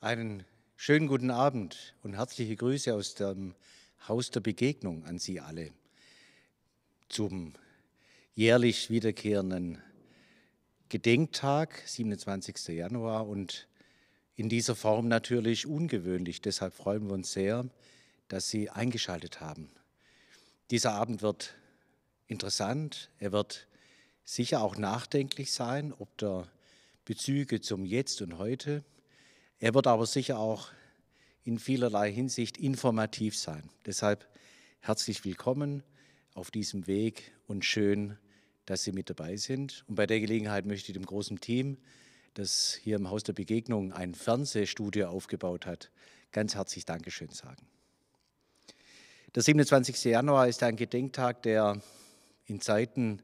Einen schönen guten Abend und herzliche Grüße aus dem Haus der Begegnung an Sie alle zum jährlich wiederkehrenden Gedenktag, 27. Januar und in dieser Form natürlich ungewöhnlich. Deshalb freuen wir uns sehr, dass Sie eingeschaltet haben. Dieser Abend wird interessant, er wird sicher auch nachdenklich sein, ob der Bezüge zum Jetzt und heute. Er wird aber sicher auch in vielerlei Hinsicht informativ sein. Deshalb herzlich willkommen auf diesem Weg und schön, dass Sie mit dabei sind. Und bei der Gelegenheit möchte ich dem großen Team, das hier im Haus der Begegnung ein Fernsehstudio aufgebaut hat, ganz herzlich Dankeschön sagen. Der 27. Januar ist ein Gedenktag, der in Zeiten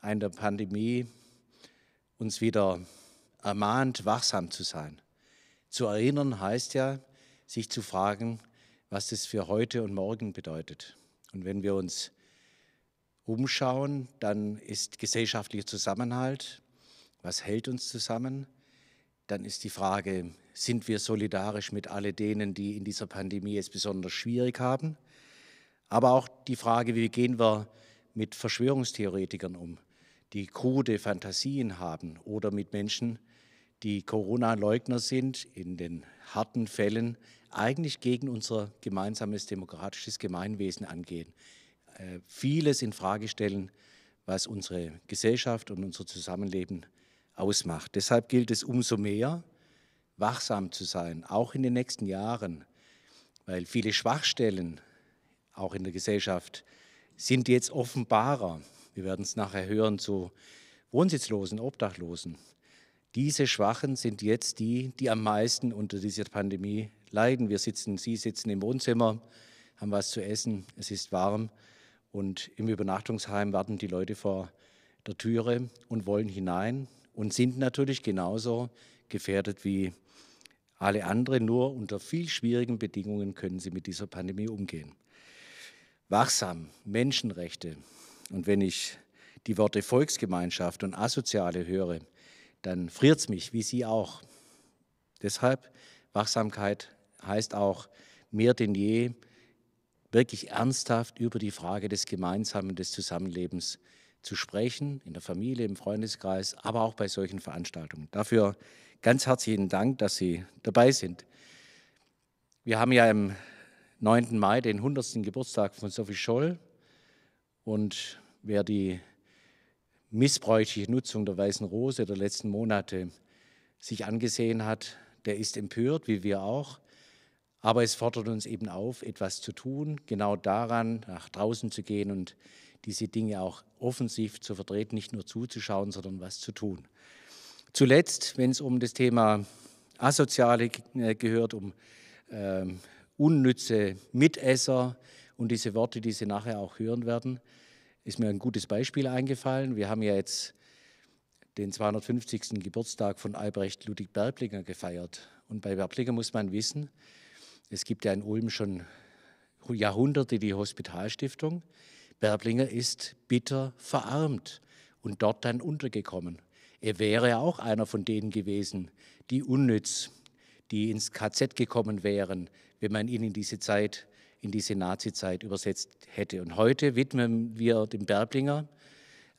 einer Pandemie uns wieder ermahnt, wachsam zu sein zu erinnern heißt ja, sich zu fragen, was das für heute und morgen bedeutet. Und wenn wir uns umschauen, dann ist gesellschaftlicher Zusammenhalt, was hält uns zusammen? Dann ist die Frage, sind wir solidarisch mit all denen, die in dieser Pandemie es besonders schwierig haben? Aber auch die Frage, wie gehen wir mit Verschwörungstheoretikern um, die krude Fantasien haben oder mit Menschen, die die Corona-Leugner sind, in den harten Fällen eigentlich gegen unser gemeinsames demokratisches Gemeinwesen angehen, äh, vieles in Frage stellen, was unsere Gesellschaft und unser Zusammenleben ausmacht. Deshalb gilt es umso mehr, wachsam zu sein, auch in den nächsten Jahren, weil viele Schwachstellen auch in der Gesellschaft sind jetzt offenbarer. Wir werden es nachher hören zu Wohnsitzlosen, Obdachlosen. Diese Schwachen sind jetzt die, die am meisten unter dieser Pandemie leiden. Wir sitzen, Sie sitzen im Wohnzimmer, haben was zu essen, es ist warm und im Übernachtungsheim warten die Leute vor der Türe und wollen hinein und sind natürlich genauso gefährdet wie alle anderen. Nur unter viel schwierigen Bedingungen können sie mit dieser Pandemie umgehen. Wachsam, Menschenrechte. Und wenn ich die Worte Volksgemeinschaft und Asoziale höre, dann friert es mich, wie Sie auch. Deshalb, Wachsamkeit heißt auch mehr denn je, wirklich ernsthaft über die Frage des Gemeinsamen, des Zusammenlebens zu sprechen, in der Familie, im Freundeskreis, aber auch bei solchen Veranstaltungen. Dafür ganz herzlichen Dank, dass Sie dabei sind. Wir haben ja im 9. Mai den 100. Geburtstag von Sophie Scholl. Und wer die missbräuchliche Nutzung der Weißen Rose der letzten Monate sich angesehen hat, der ist empört, wie wir auch. Aber es fordert uns eben auf, etwas zu tun, genau daran, nach draußen zu gehen und diese Dinge auch offensiv zu vertreten, nicht nur zuzuschauen, sondern was zu tun. Zuletzt, wenn es um das Thema Asoziale äh, gehört, um äh, unnütze Mitesser und diese Worte, die Sie nachher auch hören werden, ist mir ein gutes Beispiel eingefallen. Wir haben ja jetzt den 250. Geburtstag von Albrecht Ludwig Berblinger gefeiert. Und bei Berblinger muss man wissen, es gibt ja in Ulm schon Jahrhunderte die Hospitalstiftung. Berblinger ist bitter verarmt und dort dann untergekommen. Er wäre ja auch einer von denen gewesen, die unnütz, die ins KZ gekommen wären, wenn man ihn in diese Zeit in diese Nazizeit übersetzt hätte. Und heute widmen wir dem Berblinger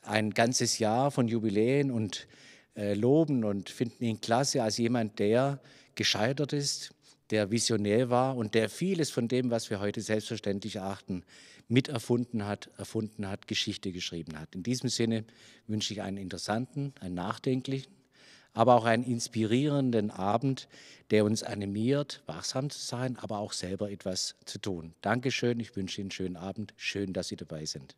ein ganzes Jahr von Jubiläen und äh, loben und finden ihn klasse als jemand, der gescheitert ist, der visionär war und der vieles von dem, was wir heute selbstverständlich erachten, miterfunden hat, erfunden hat, Geschichte geschrieben hat. In diesem Sinne wünsche ich einen interessanten, einen nachdenklichen aber auch einen inspirierenden Abend, der uns animiert, wachsam zu sein, aber auch selber etwas zu tun. Dankeschön, ich wünsche Ihnen einen schönen Abend. Schön, dass Sie dabei sind.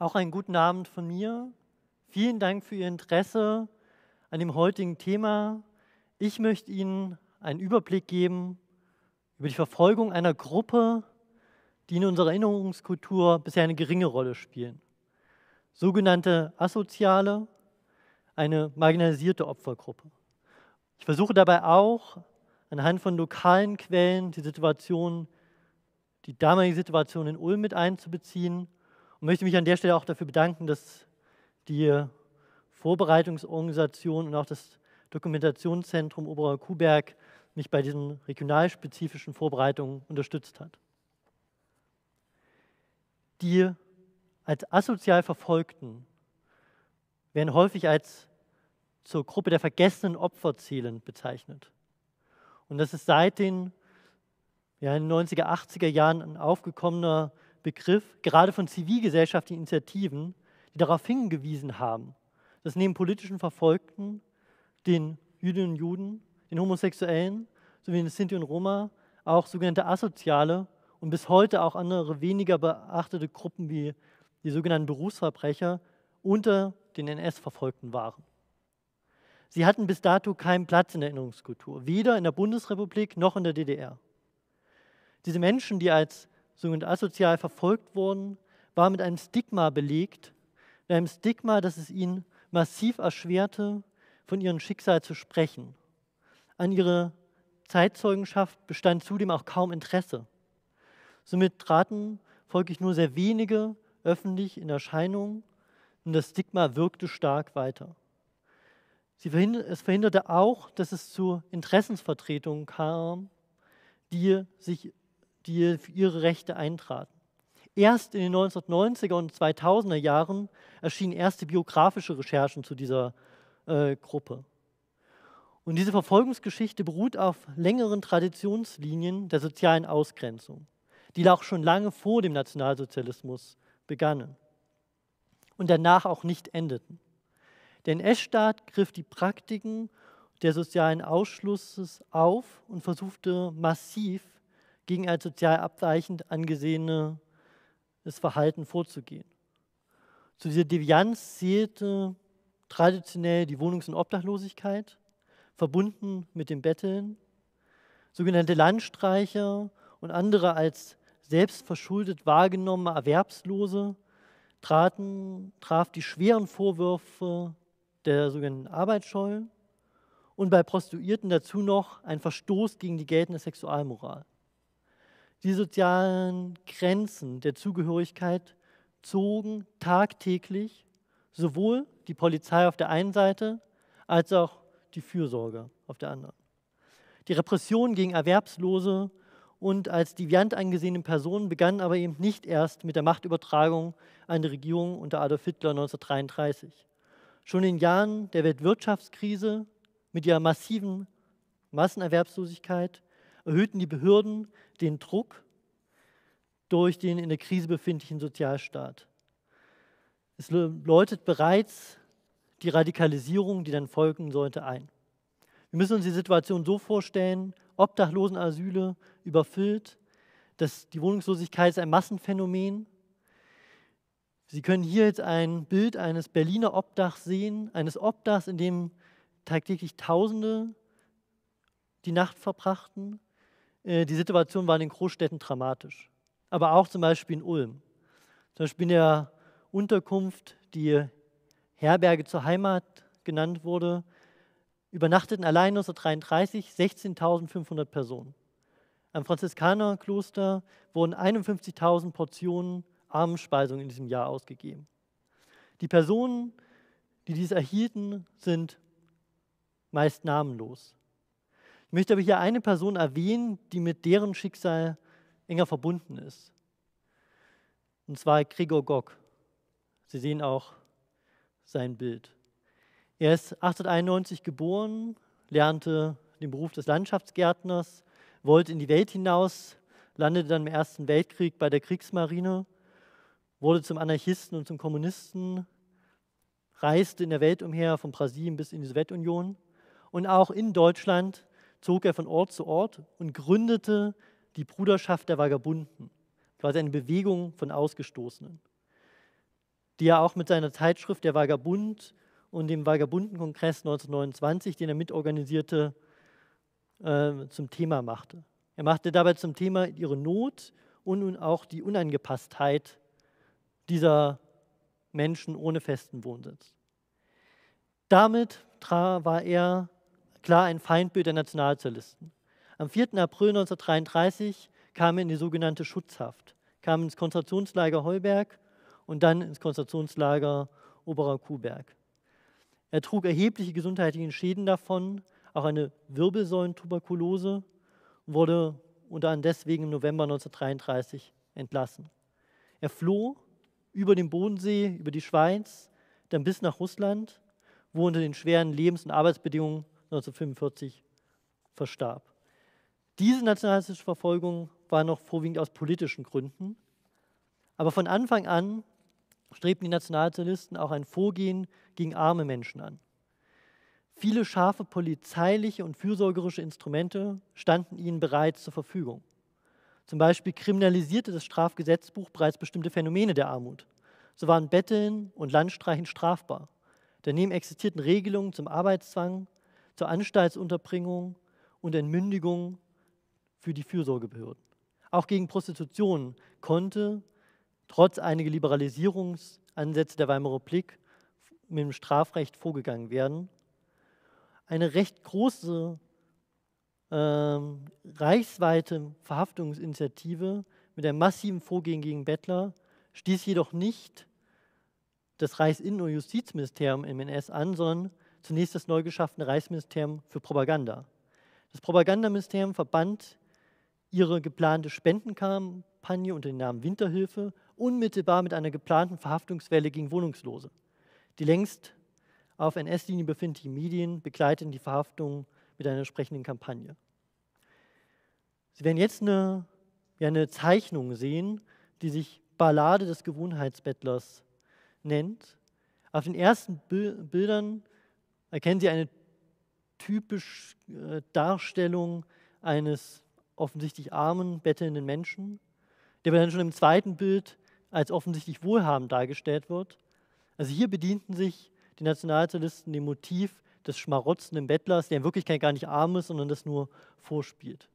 Auch einen guten Abend von mir. Vielen Dank für Ihr Interesse an dem heutigen Thema. Ich möchte Ihnen einen Überblick geben über die Verfolgung einer Gruppe, die in unserer Erinnerungskultur bisher eine geringe Rolle spielen. Sogenannte Asoziale, eine marginalisierte Opfergruppe. Ich versuche dabei auch anhand von lokalen Quellen die Situation, die damalige Situation in Ulm mit einzubeziehen und möchte mich an der Stelle auch dafür bedanken, dass die Vorbereitungsorganisation und auch das Dokumentationszentrum Oberer Kuhberg mich bei diesen regionalspezifischen Vorbereitungen unterstützt hat. Die als asozial Verfolgten werden häufig als zur Gruppe der vergessenen Opfer zählend bezeichnet. Und das ist seit den ja, in den 90er, 80er Jahren ein aufgekommener Begriff, gerade von zivilgesellschaftlichen Initiativen, die darauf hingewiesen haben, dass neben politischen Verfolgten, den Jüdinnen und Juden, den Homosexuellen sowie den Sinti und Roma auch sogenannte asoziale und bis heute auch andere weniger beachtete Gruppen wie die sogenannten Berufsverbrecher unter den NS-Verfolgten waren. Sie hatten bis dato keinen Platz in der Erinnerungskultur, weder in der Bundesrepublik noch in der DDR. Diese Menschen, die als so und asozial verfolgt wurden, war mit einem Stigma belegt, mit einem Stigma, das es ihnen massiv erschwerte, von ihrem Schicksal zu sprechen. An ihre Zeitzeugenschaft bestand zudem auch kaum Interesse. Somit traten folglich nur sehr wenige öffentlich in Erscheinung und das Stigma wirkte stark weiter. Verhinderte, es verhinderte auch, dass es zu Interessensvertretungen kam, die sich die für ihre Rechte eintraten. Erst in den 1990er und 2000er Jahren erschienen erste biografische Recherchen zu dieser äh, Gruppe. Und diese Verfolgungsgeschichte beruht auf längeren Traditionslinien der sozialen Ausgrenzung, die auch schon lange vor dem Nationalsozialismus begannen und danach auch nicht endeten. Denn Eschstaat griff die Praktiken der sozialen Ausschlusses auf und versuchte massiv gegen als sozial abweichend angesehenes Verhalten vorzugehen. Zu dieser Devianz zählte traditionell die Wohnungs- und Obdachlosigkeit, verbunden mit dem Betteln, sogenannte Landstreicher und andere als selbstverschuldet wahrgenommene Erwerbslose traten, traf die schweren Vorwürfe der sogenannten Arbeitsscheu und bei Prostituierten dazu noch ein Verstoß gegen die geltende Sexualmoral. Die sozialen Grenzen der Zugehörigkeit zogen tagtäglich sowohl die Polizei auf der einen Seite als auch die Fürsorge auf der anderen. Die Repression gegen Erwerbslose und als deviant angesehene Personen begann aber eben nicht erst mit der Machtübertragung an die Regierung unter Adolf Hitler 1933. Schon in Jahren der Weltwirtschaftskrise mit ihrer massiven Massenerwerbslosigkeit erhöhten die Behörden den Druck durch den in der Krise befindlichen Sozialstaat. Es läutet bereits die Radikalisierung, die dann folgen sollte, ein. Wir müssen uns die Situation so vorstellen, Obdachlosenasyle überfüllt, dass die Wohnungslosigkeit ist ein Massenphänomen. Sie können hier jetzt ein Bild eines Berliner Obdachs sehen, eines Obdachs, in dem tagtäglich Tausende die Nacht verbrachten. Äh, die Situation war in den Großstädten dramatisch. Aber auch zum Beispiel in Ulm. Zum Beispiel in der Unterkunft, die Herberge zur Heimat genannt wurde, übernachteten allein 1933 16.500 Personen. Am Franziskanerkloster wurden 51.000 Portionen Armenspeisung in diesem Jahr ausgegeben. Die Personen, die dies erhielten, sind meist namenlos. Ich möchte aber hier eine Person erwähnen, die mit deren Schicksal enger verbunden ist. Und zwar Gregor Gock. Sie sehen auch sein Bild. Er ist 1891 geboren, lernte den Beruf des Landschaftsgärtners, wollte in die Welt hinaus, landete dann im Ersten Weltkrieg bei der Kriegsmarine, wurde zum Anarchisten und zum Kommunisten, reiste in der Welt umher, von Brasilien bis in die Sowjetunion. Und auch in Deutschland zog er von Ort zu Ort und gründete die Bruderschaft der Vagabunden, quasi eine Bewegung von Ausgestoßenen, die er auch mit seiner Zeitschrift Der Vagabund und dem Vagabundenkongress 1929, den er mitorganisierte, äh, zum Thema machte. Er machte dabei zum Thema ihre Not und nun auch die Unangepasstheit dieser Menschen ohne festen Wohnsitz. Damit war er klar ein Feindbild der Nationalsozialisten. Am 4. April 1933 kam er in die sogenannte Schutzhaft, kam ins Konzentrationslager Heuberg und dann ins Konzentrationslager Oberer Kuhberg. Er trug erhebliche gesundheitliche Schäden davon, auch eine Wirbelsäulentuberkulose, und wurde unter anderem deswegen im November 1933 entlassen. Er floh über den Bodensee, über die Schweiz, dann bis nach Russland, wo unter den schweren Lebens- und Arbeitsbedingungen 1945 verstarb. Diese nationalistische Verfolgung war noch vorwiegend aus politischen Gründen, aber von Anfang an strebten die Nationalsozialisten auch ein Vorgehen gegen arme Menschen an. Viele scharfe polizeiliche und fürsorgerische Instrumente standen ihnen bereits zur Verfügung. Zum Beispiel kriminalisierte das Strafgesetzbuch bereits bestimmte Phänomene der Armut. So waren Betteln und Landstreichen strafbar. Daneben existierten Regelungen zum Arbeitszwang zur Anstaltsunterbringung und Entmündigung für die Fürsorgebehörden. Auch gegen Prostitution konnte trotz einiger Liberalisierungsansätze der Weimarer Republik mit dem Strafrecht vorgegangen werden. Eine recht große äh, reichsweite Verhaftungsinitiative mit einem massiven Vorgehen gegen Bettler stieß jedoch nicht das Reichsinnen- und Justizministerium im NS an, sondern zunächst das neu geschaffene Reichsministerium für Propaganda. Das Propagandaministerium verband ihre geplante Spendenkampagne unter dem Namen Winterhilfe unmittelbar mit einer geplanten Verhaftungswelle gegen Wohnungslose. Die längst auf NS-Linie befindlichen Medien begleiteten die Verhaftung mit einer entsprechenden Kampagne. Sie werden jetzt eine, ja, eine Zeichnung sehen, die sich Ballade des Gewohnheitsbettlers nennt. Auf den ersten Bildern Erkennen Sie eine typische äh, Darstellung eines offensichtlich armen, bettelnden Menschen, der dann schon im zweiten Bild als offensichtlich wohlhabend dargestellt wird. Also hier bedienten sich die Nationalsozialisten dem Motiv des schmarotzenden Bettlers, der in Wirklichkeit gar nicht arm ist, sondern das nur vorspielt.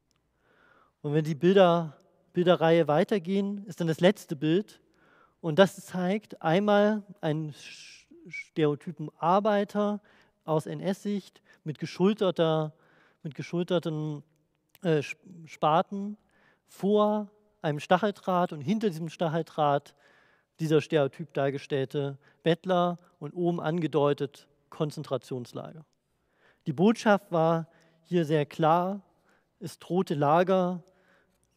Und wenn die Bilder, Bilderreihe weitergehen, ist dann das letzte Bild. Und das zeigt einmal einen Stereotypen Arbeiter, aus NS-Sicht mit, geschulterter, mit geschulterten äh, Spaten vor einem Stacheldraht und hinter diesem Stacheldraht dieser stereotyp dargestellte Bettler und oben angedeutet Konzentrationslager. Die Botschaft war hier sehr klar, es drohte Lager,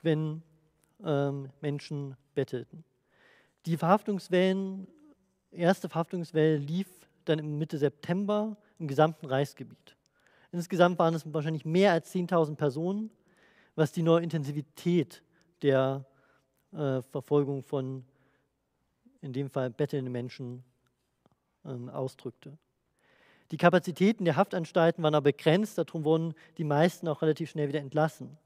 wenn ähm, Menschen bettelten. Die Verhaftungswellen, erste Verhaftungswelle lief dann im Mitte September im gesamten Reichsgebiet. Insgesamt waren es wahrscheinlich mehr als 10.000 Personen, was die neue Intensivität der äh, Verfolgung von, in dem Fall, bettelnden Menschen ähm, ausdrückte. Die Kapazitäten der Haftanstalten waren aber begrenzt, darum wurden die meisten auch relativ schnell wieder entlassen.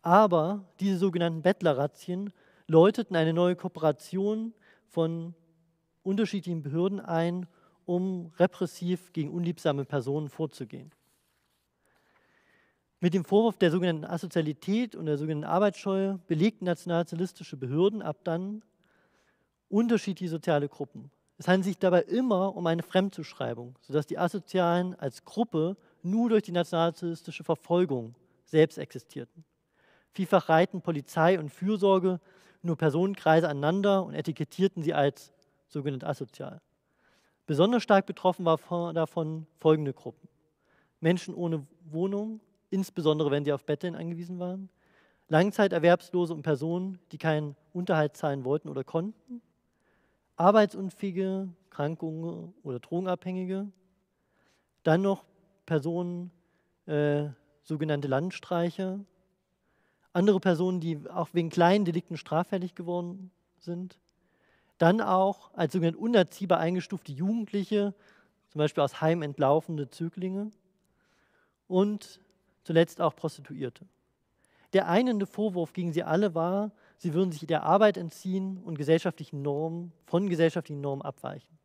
Aber diese sogenannten Bettlerrazzien läuteten eine neue Kooperation von unterschiedlichen Behörden ein um repressiv gegen unliebsame Personen vorzugehen. Mit dem Vorwurf der sogenannten Asozialität und der sogenannten Arbeitsscheue belegten nationalsozialistische Behörden ab dann unterschiedliche soziale Gruppen. Es handelt sich dabei immer um eine Fremdzuschreibung, sodass die Asozialen als Gruppe nur durch die nationalsozialistische Verfolgung selbst existierten. Vielfach reihten Polizei und Fürsorge nur Personenkreise aneinander und etikettierten sie als sogenannt asozial. Besonders stark betroffen waren davon folgende Gruppen. Menschen ohne Wohnung, insbesondere wenn sie auf Betteln angewiesen waren, Langzeiterwerbslose und Personen, die keinen Unterhalt zahlen wollten oder konnten, Arbeitsunfähige, Krankungen oder Drogenabhängige, dann noch Personen, äh, sogenannte Landstreicher, andere Personen, die auch wegen kleinen Delikten straffällig geworden sind, dann auch als sogenannte unerziehbar eingestufte Jugendliche, zum Beispiel aus Heim entlaufende Zöglinge. Und zuletzt auch Prostituierte. Der einende Vorwurf gegen sie alle war, sie würden sich der Arbeit entziehen und gesellschaftlichen Normen, von gesellschaftlichen Normen abweichen.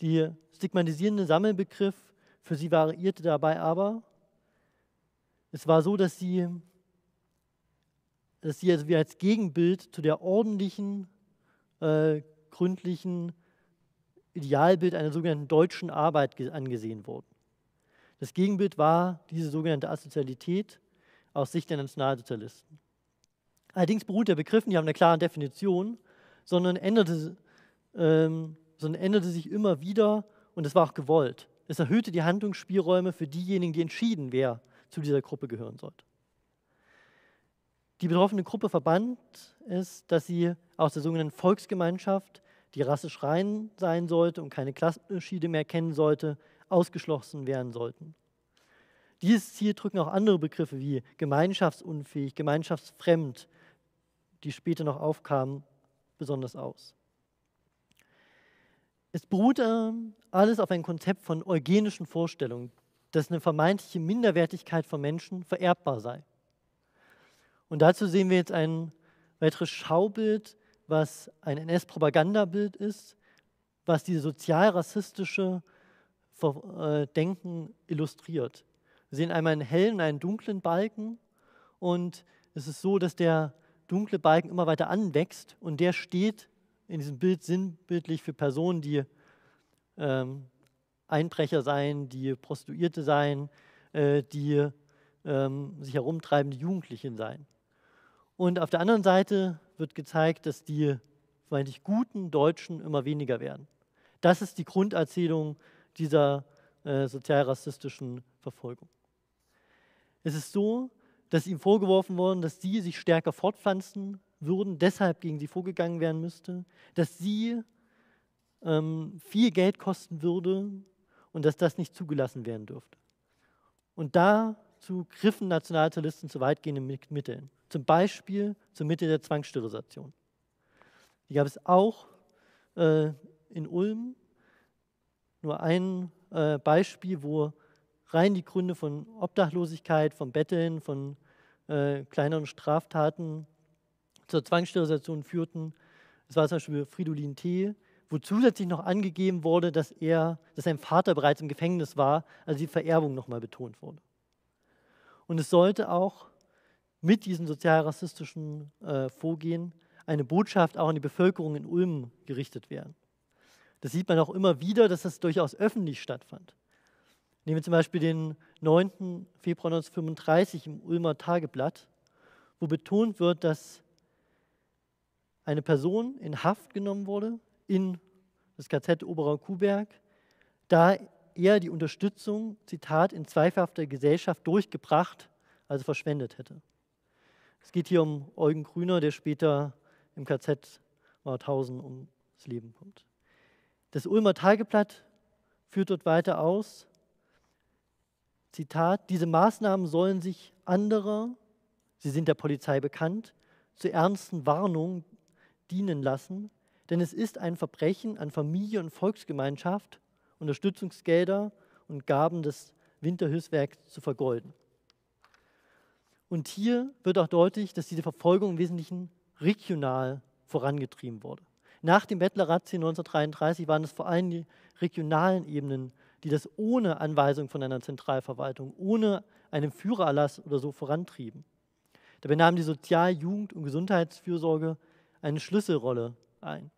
Der stigmatisierende Sammelbegriff für sie variierte dabei aber. Es war so, dass sie, dass sie also wie als Gegenbild zu der ordentlichen, äh, gründlichen Idealbild einer sogenannten deutschen Arbeit angesehen wurden. Das Gegenbild war diese sogenannte Assozialität aus Sicht der Nationalsozialisten. Allerdings beruht der Begriff nicht auf einer klaren Definition, sondern änderte, ähm, sondern änderte sich immer wieder und es war auch gewollt. Es erhöhte die Handlungsspielräume für diejenigen, die entschieden, wer zu dieser Gruppe gehören sollte. Die betroffene Gruppe verbannt ist, dass sie aus der sogenannten Volksgemeinschaft, die rassisch rein sein sollte und keine Klassenunterschiede mehr kennen sollte, ausgeschlossen werden sollten. Dieses Ziel drücken auch andere Begriffe wie gemeinschaftsunfähig, gemeinschaftsfremd, die später noch aufkamen, besonders aus. Es beruht ähm, alles auf einem Konzept von eugenischen Vorstellungen, dass eine vermeintliche Minderwertigkeit von Menschen vererbbar sei. Und dazu sehen wir jetzt ein weiteres Schaubild, was ein NS-Propagandabild ist, was dieses sozialrassistische äh, Denken illustriert. Wir sehen einmal einen hellen und einen dunklen Balken und es ist so, dass der dunkle Balken immer weiter anwächst und der steht in diesem Bild sinnbildlich für Personen, die ähm, Einbrecher sein, die Prostituierte sein, äh, die ähm, sich herumtreibende Jugendlichen sein. Und auf der anderen Seite wird gezeigt, dass die vermeintlich guten Deutschen immer weniger werden. Das ist die Grunderzählung dieser äh, sozialrassistischen Verfolgung. Es ist so, dass ihm vorgeworfen worden, dass sie sich stärker fortpflanzen würden, deshalb gegen sie vorgegangen werden müsste, dass sie ähm, viel Geld kosten würde und dass das nicht zugelassen werden dürfte. Und dazu griffen Nationalsozialisten zu weitgehenden Mitteln. Zum Beispiel zur Mitte der Zwangssterilisation. Die gab es auch äh, in Ulm. Nur ein äh, Beispiel, wo rein die Gründe von Obdachlosigkeit, von Betteln, von äh, kleineren Straftaten zur Zwangssterilisation führten. Das war zum Beispiel Fridolin T., wo zusätzlich noch angegeben wurde, dass, er, dass sein Vater bereits im Gefängnis war, also die Vererbung nochmal betont wurde. Und es sollte auch mit diesem sozialrassistischen äh, Vorgehen eine Botschaft auch an die Bevölkerung in Ulm gerichtet werden. Das sieht man auch immer wieder, dass das durchaus öffentlich stattfand. Nehmen wir zum Beispiel den 9. Februar 1935 im Ulmer Tageblatt, wo betont wird, dass eine Person in Haft genommen wurde in das KZ oberau Kuberg, da er die Unterstützung, Zitat, in zweifelhafter Gesellschaft durchgebracht, also verschwendet hätte. Es geht hier um Eugen Grüner, der später im KZ Mauthausen ums Leben kommt. Das Ulmer Tageblatt führt dort weiter aus. Zitat, diese Maßnahmen sollen sich anderer, sie sind der Polizei bekannt, zu ernsten Warnungen dienen lassen, denn es ist ein Verbrechen an Familie und Volksgemeinschaft, Unterstützungsgelder und Gaben des Winterhilfswerks zu vergolden. Und hier wird auch deutlich, dass diese Verfolgung im Wesentlichen regional vorangetrieben wurde. Nach dem Bettlerrazzi 1933 waren es vor allem die regionalen Ebenen, die das ohne Anweisung von einer Zentralverwaltung, ohne einen Führererlass oder so vorantrieben. Dabei nahmen die Sozial-, Jugend- und Gesundheitsfürsorge eine Schlüsselrolle ein.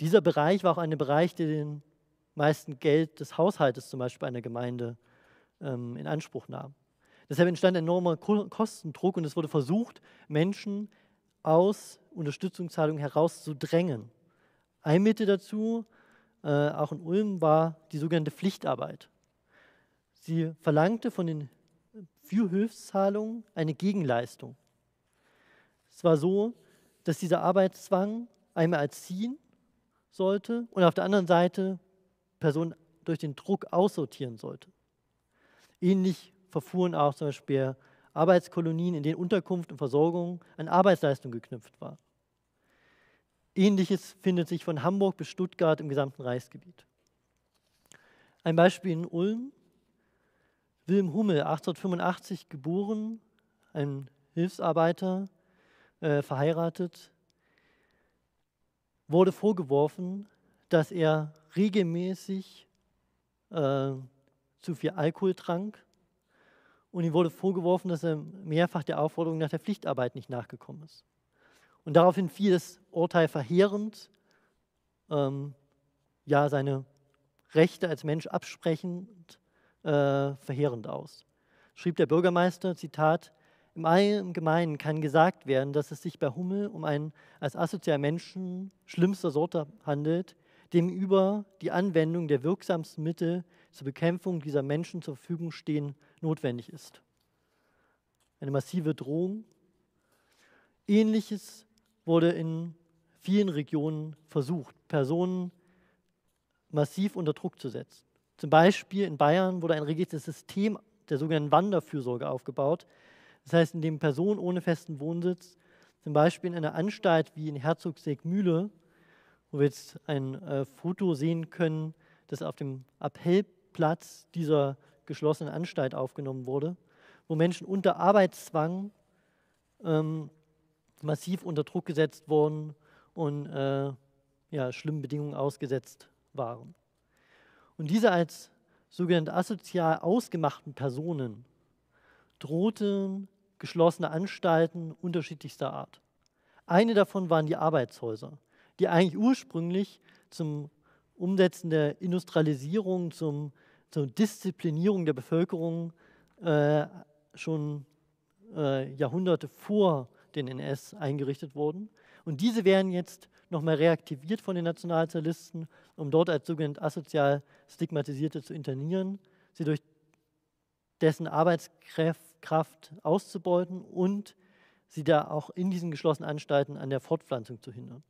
Dieser Bereich war auch ein Bereich, der den meisten Geld des Haushaltes zum Beispiel einer Gemeinde ähm, in Anspruch nahm. Deshalb entstand enormer Kostendruck und es wurde versucht, Menschen aus Unterstützungszahlungen herauszudrängen. Ein Mittel dazu, äh, auch in Ulm, war die sogenannte Pflichtarbeit. Sie verlangte von den für Hilfszahlungen eine Gegenleistung. Es war so, dass dieser Arbeitszwang einmal erziehen sollte und auf der anderen Seite Personen durch den Druck aussortieren sollte. Ähnlich verfuhren auch zum Beispiel Arbeitskolonien, in denen Unterkunft und Versorgung an Arbeitsleistung geknüpft war. Ähnliches findet sich von Hamburg bis Stuttgart im gesamten Reichsgebiet. Ein Beispiel in Ulm. Wilhelm Hummel, 1885 geboren, ein Hilfsarbeiter, äh, verheiratet, wurde vorgeworfen, dass er regelmäßig äh, zu viel Alkohol trank und ihm wurde vorgeworfen, dass er mehrfach der Aufforderung nach der Pflichtarbeit nicht nachgekommen ist. Und daraufhin fiel das Urteil verheerend, ähm, ja, seine Rechte als Mensch absprechend, äh, verheerend aus. Schrieb der Bürgermeister, Zitat, im Allgemeinen kann gesagt werden, dass es sich bei Hummel um einen als asozialen Menschen schlimmster Sorte handelt, dem über die Anwendung der wirksamsten Mittel zur Bekämpfung dieser Menschen zur Verfügung stehen, notwendig ist. Eine massive Drohung. Ähnliches wurde in vielen Regionen versucht, Personen massiv unter Druck zu setzen. Zum Beispiel in Bayern wurde ein regiertes System der sogenannten Wanderfürsorge aufgebaut. Das heißt, indem Personen ohne festen Wohnsitz, zum Beispiel in einer Anstalt wie in Herzogsegmühle, wo wir jetzt ein äh, Foto sehen können, das auf dem Appell Platz dieser geschlossenen Anstalt aufgenommen wurde, wo Menschen unter Arbeitszwang ähm, massiv unter Druck gesetzt wurden und äh, ja, schlimmen Bedingungen ausgesetzt waren. Und diese als sogenannte asozial ausgemachten Personen drohten geschlossene Anstalten unterschiedlichster Art. Eine davon waren die Arbeitshäuser, die eigentlich ursprünglich zum Umsetzen der Industrialisierung, zum zur Disziplinierung der Bevölkerung äh, schon äh, Jahrhunderte vor den NS eingerichtet wurden. Und diese werden jetzt nochmal reaktiviert von den Nationalsozialisten, um dort als sogenannt asozial Stigmatisierte zu internieren, sie durch dessen Arbeitskraft auszubeuten und sie da auch in diesen geschlossenen Anstalten an der Fortpflanzung zu hindern.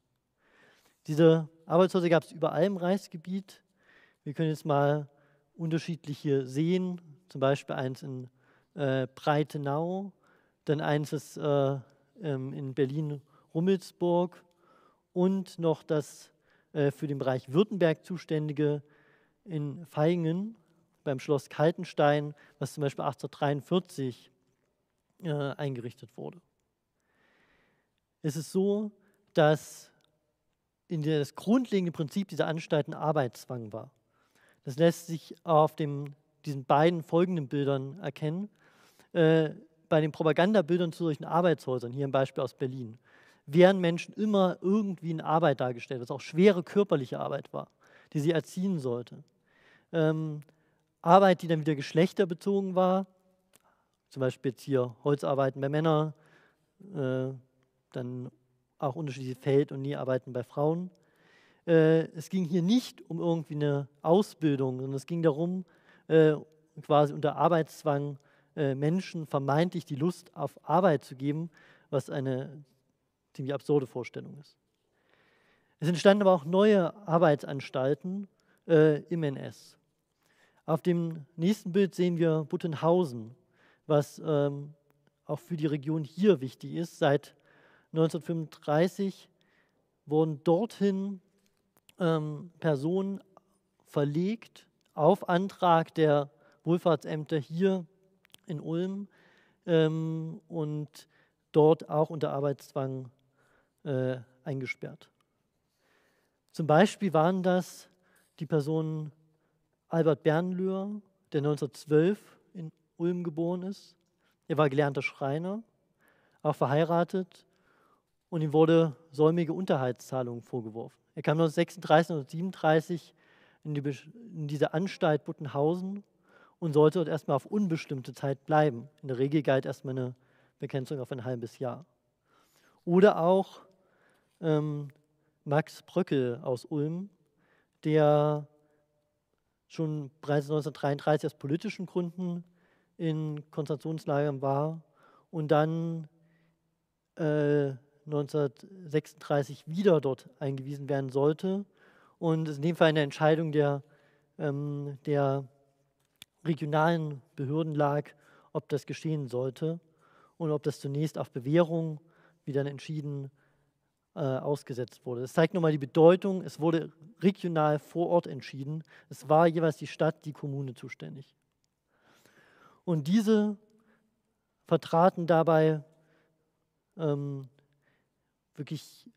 Diese Arbeitslose gab es überall im Reichsgebiet. Wir können jetzt mal unterschiedliche Seen, zum Beispiel eins in äh, Breitenau, dann eins ist äh, ähm, in Berlin-Rummelsburg und noch das äh, für den Bereich Württemberg zuständige in Feingen beim Schloss Kaltenstein, was zum Beispiel 1843 äh, eingerichtet wurde. Es ist so, dass in der das grundlegende Prinzip dieser Anstalten Arbeitszwang war. Das lässt sich auf dem, diesen beiden folgenden Bildern erkennen. Äh, bei den Propagandabildern zu solchen Arbeitshäusern, hier ein Beispiel aus Berlin, werden Menschen immer irgendwie in Arbeit dargestellt, was auch schwere körperliche Arbeit war, die sie erziehen sollte. Ähm, Arbeit, die dann wieder geschlechterbezogen war, zum Beispiel jetzt hier Holzarbeiten bei Männern, äh, dann auch unterschiedliche Feld- und Näharbeiten bei Frauen. Äh, es ging hier nicht um irgendwie eine Ausbildung, sondern es ging darum, äh, quasi unter Arbeitszwang äh, Menschen vermeintlich die Lust auf Arbeit zu geben, was eine ziemlich absurde Vorstellung ist. Es entstanden aber auch neue Arbeitsanstalten äh, im NS. Auf dem nächsten Bild sehen wir Buttenhausen, was ähm, auch für die Region hier wichtig ist. Seit 1935 wurden dorthin ähm, Personen verlegt auf Antrag der Wohlfahrtsämter hier in Ulm ähm, und dort auch unter Arbeitszwang äh, eingesperrt. Zum Beispiel waren das die Personen Albert Bernlöhr, der 1912 in Ulm geboren ist. Er war gelernter Schreiner, auch verheiratet und ihm wurde säumige Unterhaltszahlungen vorgeworfen. Er kam 1936 oder 1937 in, die, in diese Anstalt Buttenhausen und sollte dort erstmal auf unbestimmte Zeit bleiben. In der Regel galt erstmal eine Begrenzung auf ein halbes Jahr. Oder auch ähm, Max Bröckel aus Ulm, der schon bereits 1933 aus politischen Gründen in Konzentrationslagern war und dann äh, 1936 wieder dort eingewiesen werden sollte. Und ist in dem Fall eine Entscheidung der, ähm, der regionalen Behörden lag, ob das geschehen sollte und ob das zunächst auf Bewährung, wie dann entschieden, äh, ausgesetzt wurde. Das zeigt nochmal die Bedeutung, es wurde regional vor Ort entschieden. Es war jeweils die Stadt, die Kommune zuständig. Und diese vertraten dabei ähm, wirklich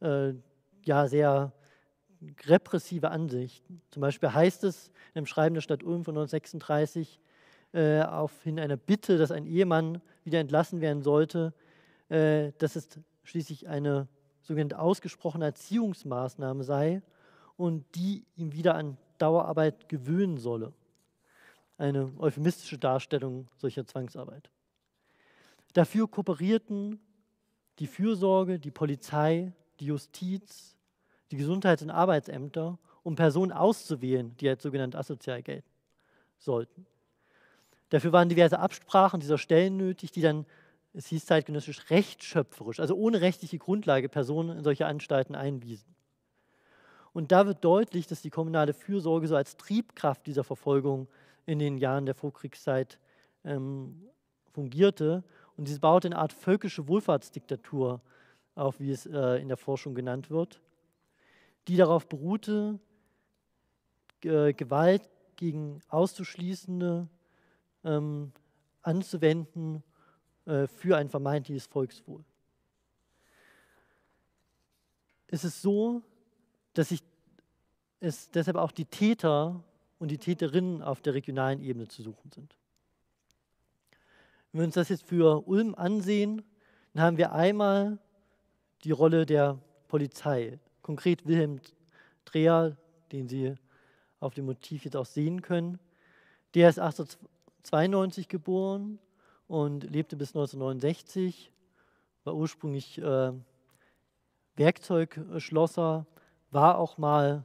äh, ja, sehr repressive Ansichten. Zum Beispiel heißt es in einem Schreiben der Stadt Ulm von 1936 äh, aufhin einer Bitte, dass ein Ehemann wieder entlassen werden sollte, äh, dass es schließlich eine sogenannte ausgesprochene Erziehungsmaßnahme sei und die ihn wieder an Dauerarbeit gewöhnen solle. Eine euphemistische Darstellung solcher Zwangsarbeit. Dafür kooperierten die Fürsorge, die Polizei, die Justiz, die Gesundheits- und Arbeitsämter, um Personen auszuwählen, die als sogenannt asozial gelten sollten. Dafür waren diverse Absprachen dieser Stellen nötig, die dann, es hieß zeitgenössisch, rechtschöpferisch, also ohne rechtliche Grundlage, Personen in solche Anstalten einwiesen. Und da wird deutlich, dass die kommunale Fürsorge so als Triebkraft dieser Verfolgung in den Jahren der Vorkriegszeit ähm, fungierte und sie baut eine Art völkische Wohlfahrtsdiktatur auf, wie es äh, in der Forschung genannt wird, die darauf beruhte, G äh, Gewalt gegen Auszuschließende ähm, anzuwenden äh, für ein vermeintliches Volkswohl. Es ist so, dass sich es deshalb auch die Täter und die Täterinnen auf der regionalen Ebene zu suchen sind. Wenn wir uns das jetzt für Ulm ansehen, dann haben wir einmal die Rolle der Polizei, konkret Wilhelm Dreher, den Sie auf dem Motiv jetzt auch sehen können. Der ist 1892 geboren und lebte bis 1969, war ursprünglich äh, Werkzeugschlosser, war auch mal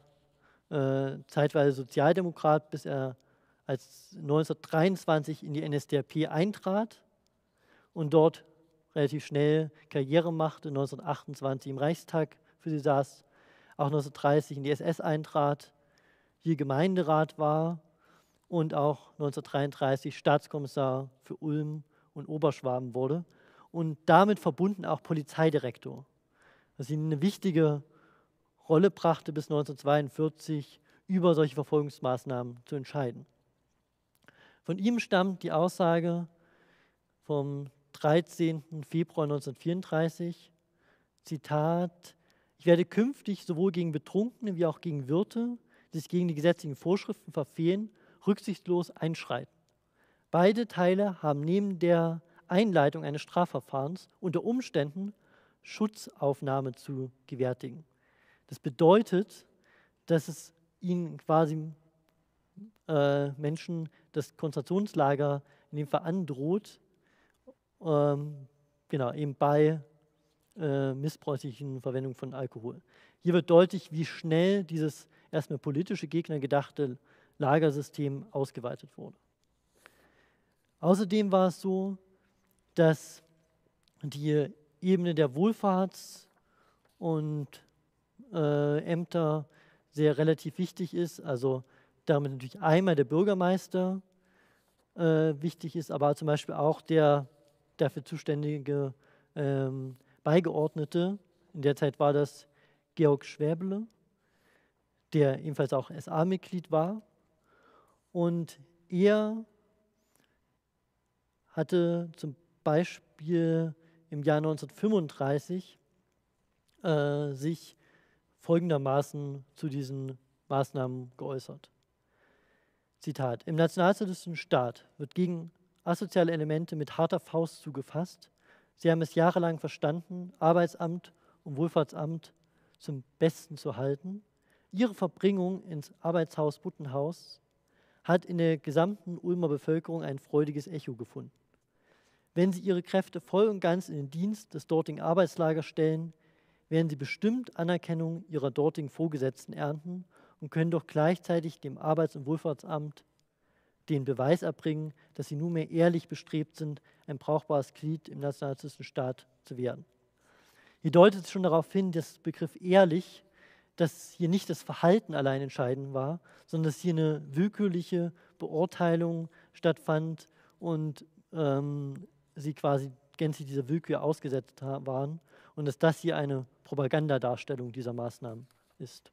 äh, zeitweise Sozialdemokrat, bis er als 1923 in die NSDAP eintrat und dort relativ schnell Karriere machte, 1928 im Reichstag für sie saß, auch 1930 in die SS eintrat, hier Gemeinderat war und auch 1933 Staatskommissar für Ulm und Oberschwaben wurde und damit verbunden auch Polizeidirektor, was ihn eine wichtige Rolle brachte, bis 1942 über solche Verfolgungsmaßnahmen zu entscheiden. Von ihm stammt die Aussage vom 13. Februar 1934, Zitat, ich werde künftig sowohl gegen Betrunkene wie auch gegen Wirte, die sich gegen die gesetzlichen Vorschriften verfehlen, rücksichtslos einschreiten. Beide Teile haben neben der Einleitung eines Strafverfahrens unter Umständen Schutzaufnahme zu gewärtigen. Das bedeutet, dass es ihnen quasi äh, Menschen das Konzentrationslager in dem Fall androht, ähm, genau, eben bei äh, missbräuchlichen Verwendung von Alkohol. Hier wird deutlich, wie schnell dieses erstmal politische Gegner gedachte Lagersystem ausgeweitet wurde. Außerdem war es so, dass die Ebene der Wohlfahrts- und äh, Ämter sehr relativ wichtig ist. Also damit natürlich einmal der Bürgermeister äh, wichtig ist, aber zum Beispiel auch der dafür zuständige ähm, Beigeordnete, in der Zeit war das Georg Schwäble, der ebenfalls auch SA-Mitglied war. Und er hatte zum Beispiel im Jahr 1935 äh, sich folgendermaßen zu diesen Maßnahmen geäußert. Zitat, im nationalsozialistischen Staat wird gegen asoziale Elemente mit harter Faust zugefasst. Sie haben es jahrelang verstanden, Arbeitsamt und Wohlfahrtsamt zum Besten zu halten. Ihre Verbringung ins Arbeitshaus Buttenhaus hat in der gesamten Ulmer Bevölkerung ein freudiges Echo gefunden. Wenn Sie Ihre Kräfte voll und ganz in den Dienst des dortigen Arbeitslagers stellen, werden Sie bestimmt Anerkennung Ihrer dortigen Vorgesetzten ernten und können doch gleichzeitig dem Arbeits- und Wohlfahrtsamt den Beweis erbringen, dass sie nunmehr ehrlich bestrebt sind, ein brauchbares Glied im nationalistischen Staat zu werden. Hier deutet es schon darauf hin, dass der Begriff ehrlich, dass hier nicht das Verhalten allein entscheidend war, sondern dass hier eine willkürliche Beurteilung stattfand und ähm, sie quasi gänzlich dieser Willkür ausgesetzt waren und dass das hier eine Propagandadarstellung dieser Maßnahmen ist.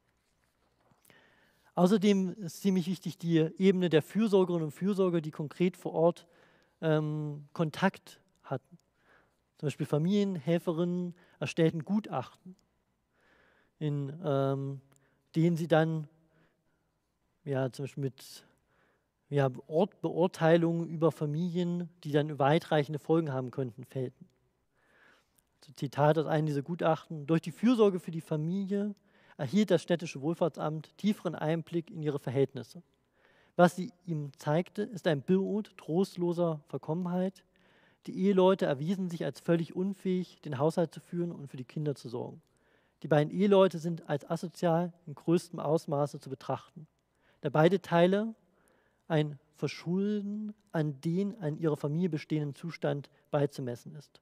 Außerdem ist ziemlich wichtig die Ebene der Fürsorgerinnen und Fürsorger, die konkret vor Ort ähm, Kontakt hatten. Zum Beispiel Familienhelferinnen erstellten Gutachten, in ähm, denen sie dann ja, zum Beispiel mit ja, Ort Beurteilungen über Familien, die dann weitreichende Folgen haben könnten, fällten. Zitat aus einem dieser Gutachten: Durch die Fürsorge für die Familie erhielt das städtische Wohlfahrtsamt tieferen Einblick in ihre Verhältnisse. Was sie ihm zeigte, ist ein Bild trostloser Verkommenheit. Die Eheleute erwiesen sich als völlig unfähig, den Haushalt zu führen und für die Kinder zu sorgen. Die beiden Eheleute sind als asozial in größtem Ausmaße zu betrachten, da beide Teile ein Verschulden an den an ihrer Familie bestehenden Zustand beizumessen ist.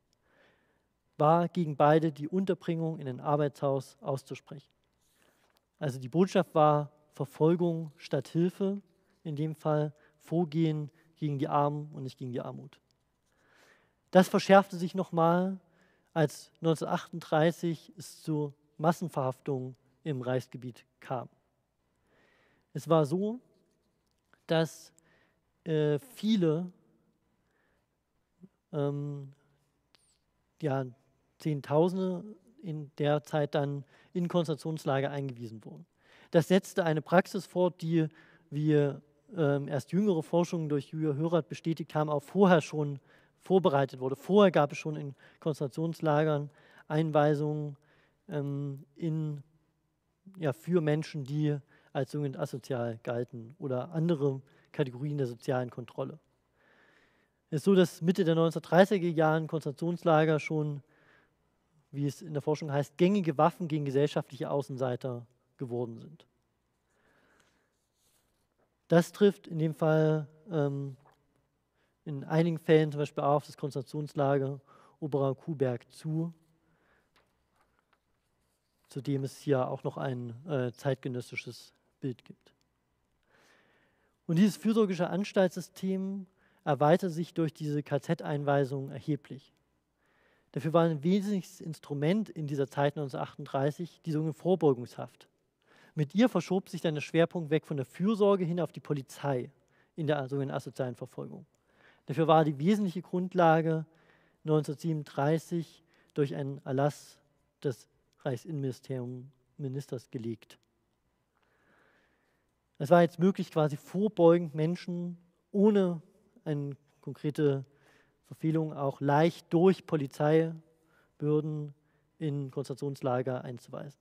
War gegen beide die Unterbringung in ein Arbeitshaus auszusprechen. Also die Botschaft war Verfolgung statt Hilfe, in dem Fall Vorgehen gegen die Armen und nicht gegen die Armut. Das verschärfte sich nochmal, als 1938 es zu Massenverhaftungen im Reichsgebiet kam. Es war so, dass äh, viele, ähm, ja, Zehntausende in der Zeit dann in Konzentrationslager eingewiesen wurden. Das setzte eine Praxis fort, die, wie ähm, erst jüngere Forschungen durch Julia Hörath bestätigt haben, auch vorher schon vorbereitet wurde. Vorher gab es schon in Konzentrationslagern Einweisungen ähm, in, ja, für Menschen, die als jung und asozial galten oder andere Kategorien der sozialen Kontrolle. Es ist so, dass Mitte der 1930er Jahre Konzentrationslager schon wie es in der Forschung heißt, gängige Waffen gegen gesellschaftliche Außenseiter geworden sind. Das trifft in dem Fall ähm, in einigen Fällen, zum Beispiel auch auf das Konzentrationslager Oberer Kuhberg zu, zu dem es hier auch noch ein äh, zeitgenössisches Bild gibt. Und dieses fürsorgische Anstaltssystem erweitert sich durch diese KZ-Einweisung erheblich. Dafür war ein wesentliches Instrument in dieser Zeit 1938 die sogenannte Vorbeugungshaft. Mit ihr verschob sich dann der Schwerpunkt weg von der Fürsorge hin auf die Polizei in der sogenannten asozialen Verfolgung. Dafür war die wesentliche Grundlage 1937 durch einen Erlass des Reichsinnenministeriums gelegt. Es war jetzt möglich, quasi vorbeugend Menschen ohne eine konkrete Verfehlungen auch leicht durch Polizeibürden in Konzentrationslager einzuweisen.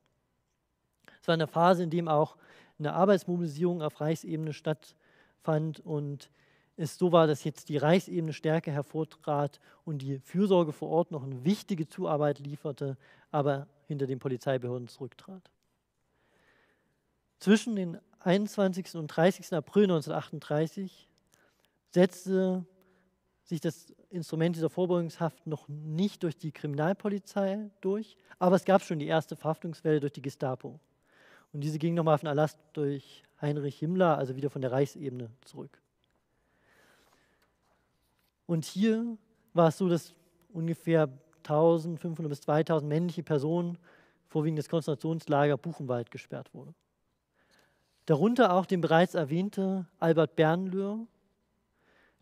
Es war eine Phase, in der auch eine Arbeitsmobilisierung auf Reichsebene stattfand und es so war, dass jetzt die Reichsebene stärker hervortrat und die Fürsorge vor Ort noch eine wichtige Zuarbeit lieferte, aber hinter den Polizeibehörden zurücktrat. Zwischen den 21. und 30. April 1938 setzte sich das Instrument dieser Vorbeugungshaft noch nicht durch die Kriminalpolizei durch, aber es gab schon die erste Verhaftungswelle durch die Gestapo. Und diese ging nochmal auf den Erlass durch Heinrich Himmler, also wieder von der Reichsebene zurück. Und hier war es so, dass ungefähr 1500 bis 2000 männliche Personen vorwiegend das Konzentrationslager Buchenwald gesperrt wurde. Darunter auch den bereits erwähnte Albert Bernlöhr,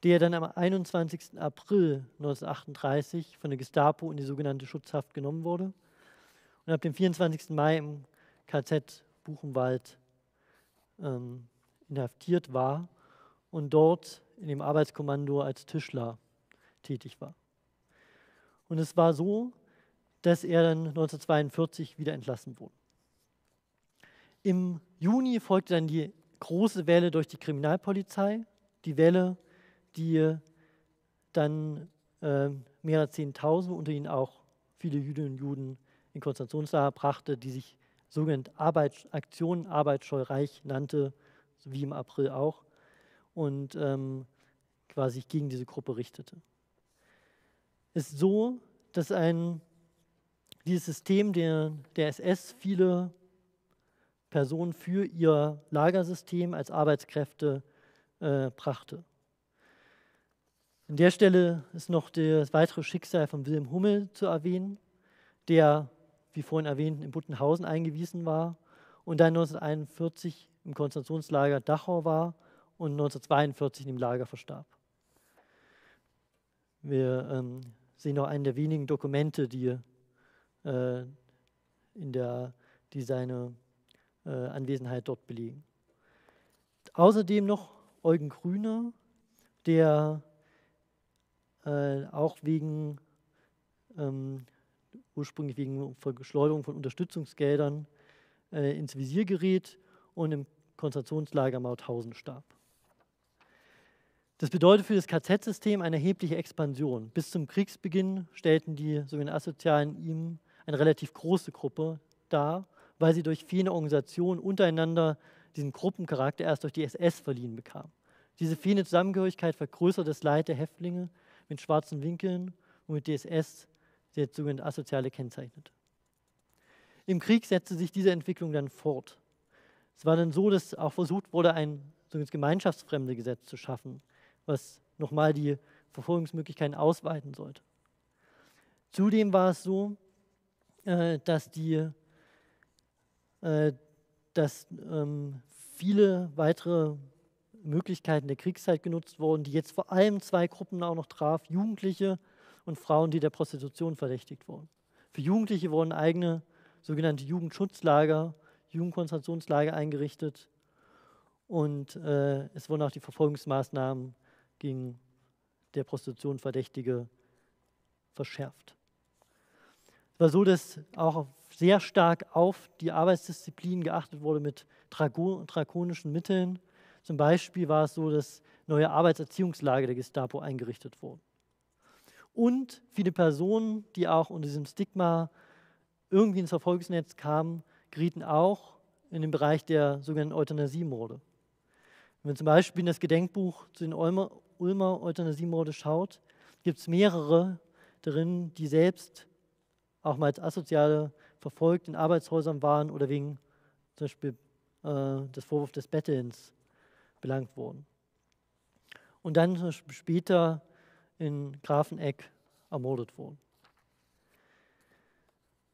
die er dann am 21. April 1938 von der Gestapo in die sogenannte Schutzhaft genommen wurde und ab dem 24. Mai im KZ Buchenwald ähm, inhaftiert war und dort in dem Arbeitskommando als Tischler tätig war. Und es war so, dass er dann 1942 wieder entlassen wurde. Im Juni folgte dann die große Welle durch die Kriminalpolizei, die Welle die dann äh, mehrere Zehntausende, unter ihnen auch viele Jüdinnen und Juden, in Konzentrationslager brachte, die sich sogenannte Arbeit, Aktion Arbeitsscheureich nannte, wie im April auch, und ähm, quasi gegen diese Gruppe richtete. Es ist so, dass ein, dieses System der, der SS viele Personen für ihr Lagersystem als Arbeitskräfte äh, brachte. An der Stelle ist noch das weitere Schicksal von Wilhelm Hummel zu erwähnen, der, wie vorhin erwähnt, in Buttenhausen eingewiesen war und dann 1941 im Konzentrationslager Dachau war und 1942 im Lager verstarb. Wir ähm, sehen noch einen der wenigen Dokumente, die, äh, in der, die seine äh, Anwesenheit dort belegen. Außerdem noch Eugen Grüner, der äh, auch wegen, ähm, ursprünglich wegen Verschleuderung von Unterstützungsgeldern äh, ins Visier geriet und im Konzentrationslager Mauthausen starb. Das bedeutet für das KZ-System eine erhebliche Expansion. Bis zum Kriegsbeginn stellten die sogenannten Assozialen ihm eine relativ große Gruppe dar, weil sie durch fehlende Organisationen untereinander diesen Gruppencharakter erst durch die SS verliehen bekam. Diese fehlende Zusammengehörigkeit vergrößerte das Leid der Häftlinge, mit schwarzen Winkeln und mit DSS, der sogenannte asoziale kennzeichnet. Im Krieg setzte sich diese Entwicklung dann fort. Es war dann so, dass auch versucht wurde, ein sogenanntes gemeinschaftsfremde Gesetz zu schaffen, was nochmal die Verfolgungsmöglichkeiten ausweiten sollte. Zudem war es so, äh, dass, die, äh, dass ähm, viele weitere Möglichkeiten der Kriegszeit genutzt wurden, die jetzt vor allem zwei Gruppen auch noch traf, Jugendliche und Frauen, die der Prostitution verdächtigt wurden. Für Jugendliche wurden eigene sogenannte Jugendschutzlager, Jugendkonzentrationslager eingerichtet und äh, es wurden auch die Verfolgungsmaßnahmen gegen der Prostitution Verdächtige verschärft. Es war so, dass auch sehr stark auf die Arbeitsdisziplin geachtet wurde mit drakonischen Mitteln. Zum Beispiel war es so, dass neue Arbeitserziehungslager der Gestapo eingerichtet wurden. Und viele Personen, die auch unter diesem Stigma irgendwie ins Verfolgungsnetz kamen, gerieten auch in den Bereich der sogenannten Euthanasiemorde. Wenn man zum Beispiel in das Gedenkbuch zu den Ulmer, Ulmer Euthanasiemorde schaut, gibt es mehrere darin, die selbst auch mal als Asoziale verfolgt in Arbeitshäusern waren oder wegen zum Beispiel äh, des Vorwurfs des Bettelns gelangt wurden. Und dann später in Grafeneck ermordet wurden.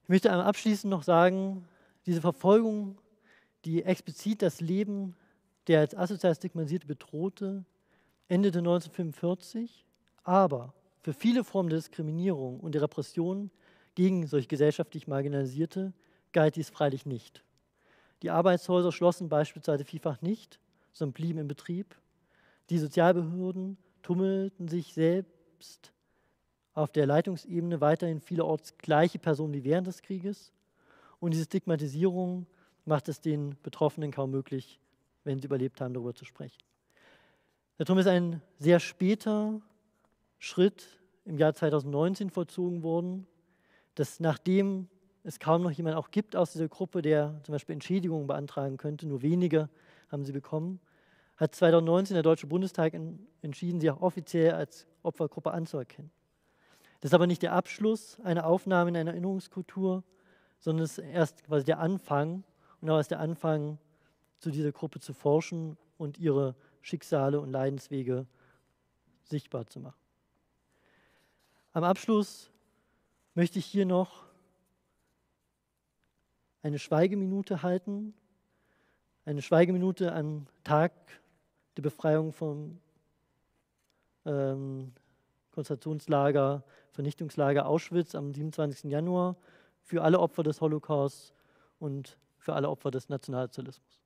Ich möchte abschließend noch sagen, diese Verfolgung, die explizit das Leben der als asozial stigmatisierte bedrohte, endete 1945, aber für viele Formen der Diskriminierung und der Repression gegen solch gesellschaftlich Marginalisierte galt dies freilich nicht. Die Arbeitshäuser schlossen beispielsweise vielfach nicht, sondern blieben im Betrieb. Die Sozialbehörden tummelten sich selbst auf der Leitungsebene weiterhin vielerorts gleiche Personen wie während des Krieges. Und diese Stigmatisierung macht es den Betroffenen kaum möglich, wenn sie überlebt haben, darüber zu sprechen. Darum ist ein sehr später Schritt im Jahr 2019 vollzogen worden, dass nachdem es kaum noch jemand auch gibt aus dieser Gruppe, der zum Beispiel Entschädigungen beantragen könnte, nur wenige haben sie bekommen, hat 2019 der Deutsche Bundestag entschieden, sie auch offiziell als Opfergruppe anzuerkennen. Das ist aber nicht der Abschluss einer Aufnahme in einer Erinnerungskultur, sondern es ist erst quasi der Anfang und auch erst der Anfang, zu dieser Gruppe zu forschen und ihre Schicksale und Leidenswege sichtbar zu machen. Am Abschluss möchte ich hier noch eine Schweigeminute halten eine Schweigeminute am Tag der Befreiung vom ähm, Konzentrationslager, Vernichtungslager Auschwitz am 27. Januar für alle Opfer des Holocaust und für alle Opfer des Nationalsozialismus.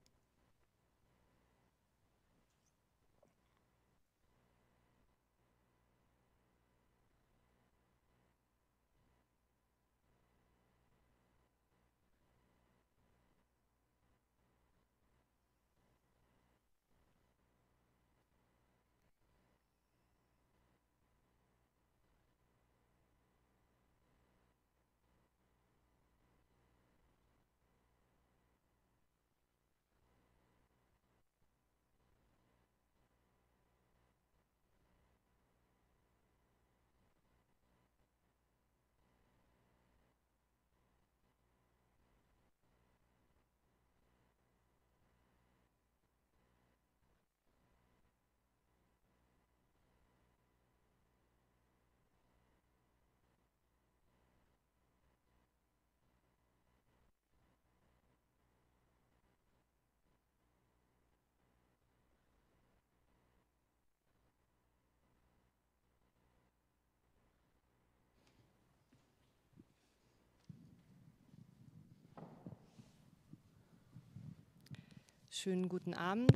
Schönen guten Abend.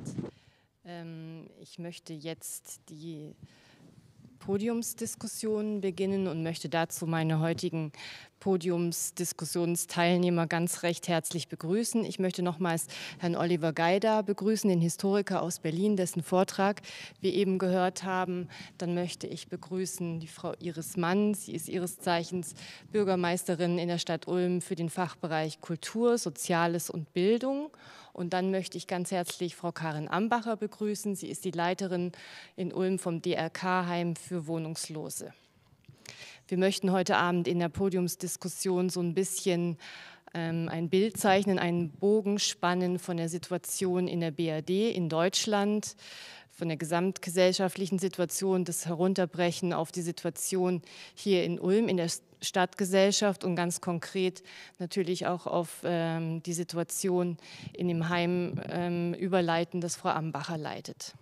Ähm, ich möchte jetzt die Podiumsdiskussion beginnen und möchte dazu meine heutigen Podiumsdiskussionsteilnehmer ganz recht herzlich begrüßen. Ich möchte nochmals Herrn Oliver Geider begrüßen, den Historiker aus Berlin, dessen Vortrag wir eben gehört haben. Dann möchte ich begrüßen die Frau Iris Mann. Sie ist ihres Zeichens Bürgermeisterin in der Stadt Ulm für den Fachbereich Kultur, Soziales und Bildung. Und dann möchte ich ganz herzlich Frau Karin Ambacher begrüßen. Sie ist die Leiterin in Ulm vom DRK-Heim für Wohnungslose. Wir möchten heute Abend in der Podiumsdiskussion so ein bisschen ähm, ein Bild zeichnen, einen Bogen spannen von der Situation in der BRD in Deutschland, von der gesamtgesellschaftlichen Situation, das Herunterbrechen auf die Situation hier in Ulm in der Stadtgesellschaft und ganz konkret natürlich auch auf ähm, die Situation in dem Heim ähm, überleiten, das Frau Ambacher leitet.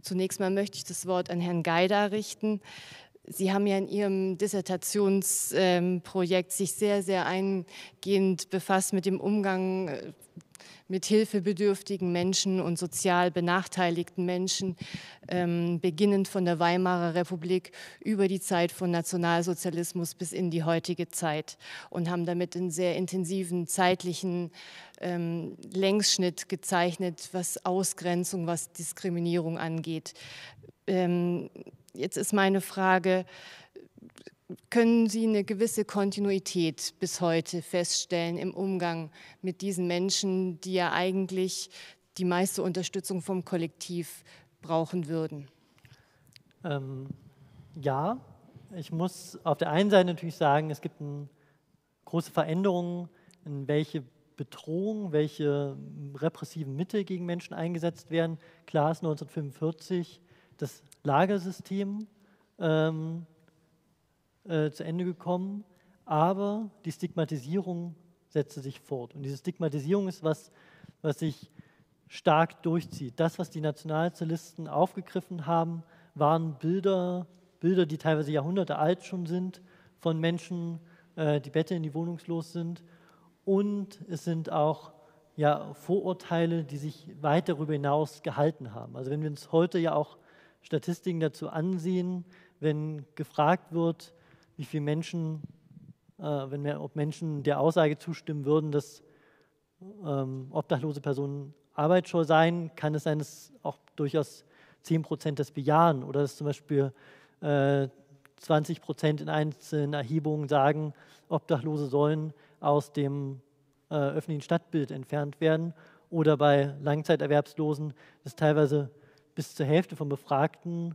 Zunächst mal möchte ich das Wort an Herrn Geider richten. Sie haben ja in Ihrem Dissertationsprojekt sich sehr, sehr eingehend befasst mit dem Umgang äh, mit hilfebedürftigen Menschen und sozial benachteiligten Menschen, ähm, beginnend von der Weimarer Republik über die Zeit von Nationalsozialismus bis in die heutige Zeit und haben damit einen sehr intensiven zeitlichen ähm, Längsschnitt gezeichnet, was Ausgrenzung, was Diskriminierung angeht. Ähm, jetzt ist meine Frage, können Sie eine gewisse Kontinuität bis heute feststellen im Umgang mit diesen Menschen, die ja eigentlich die meiste Unterstützung vom Kollektiv brauchen würden? Ähm, ja, ich muss auf der einen Seite natürlich sagen, es gibt große Veränderungen, in welche Bedrohung, welche repressiven Mittel gegen Menschen eingesetzt werden. Klar ist 1945 das Lagersystem ähm, äh, zu Ende gekommen, aber die Stigmatisierung setzte sich fort. Und diese Stigmatisierung ist was, was sich stark durchzieht. Das, was die Nationalsozialisten aufgegriffen haben, waren Bilder, Bilder, die teilweise Jahrhunderte alt schon sind, von Menschen, äh, die betteln, die wohnungslos sind. Und es sind auch ja, Vorurteile, die sich weit darüber hinaus gehalten haben. Also wenn wir uns heute ja auch Statistiken dazu ansehen, wenn gefragt wird, wie viele Menschen, äh, wenn mehr, ob Menschen der Aussage zustimmen würden, dass ähm, obdachlose Personen arbeitsscheu seien, kann es sein, dass auch durchaus 10 Prozent das bejahen oder dass zum Beispiel äh, 20 Prozent in einzelnen Erhebungen sagen, Obdachlose sollen aus dem äh, öffentlichen Stadtbild entfernt werden. Oder bei Langzeiterwerbslosen dass teilweise bis zur Hälfte von Befragten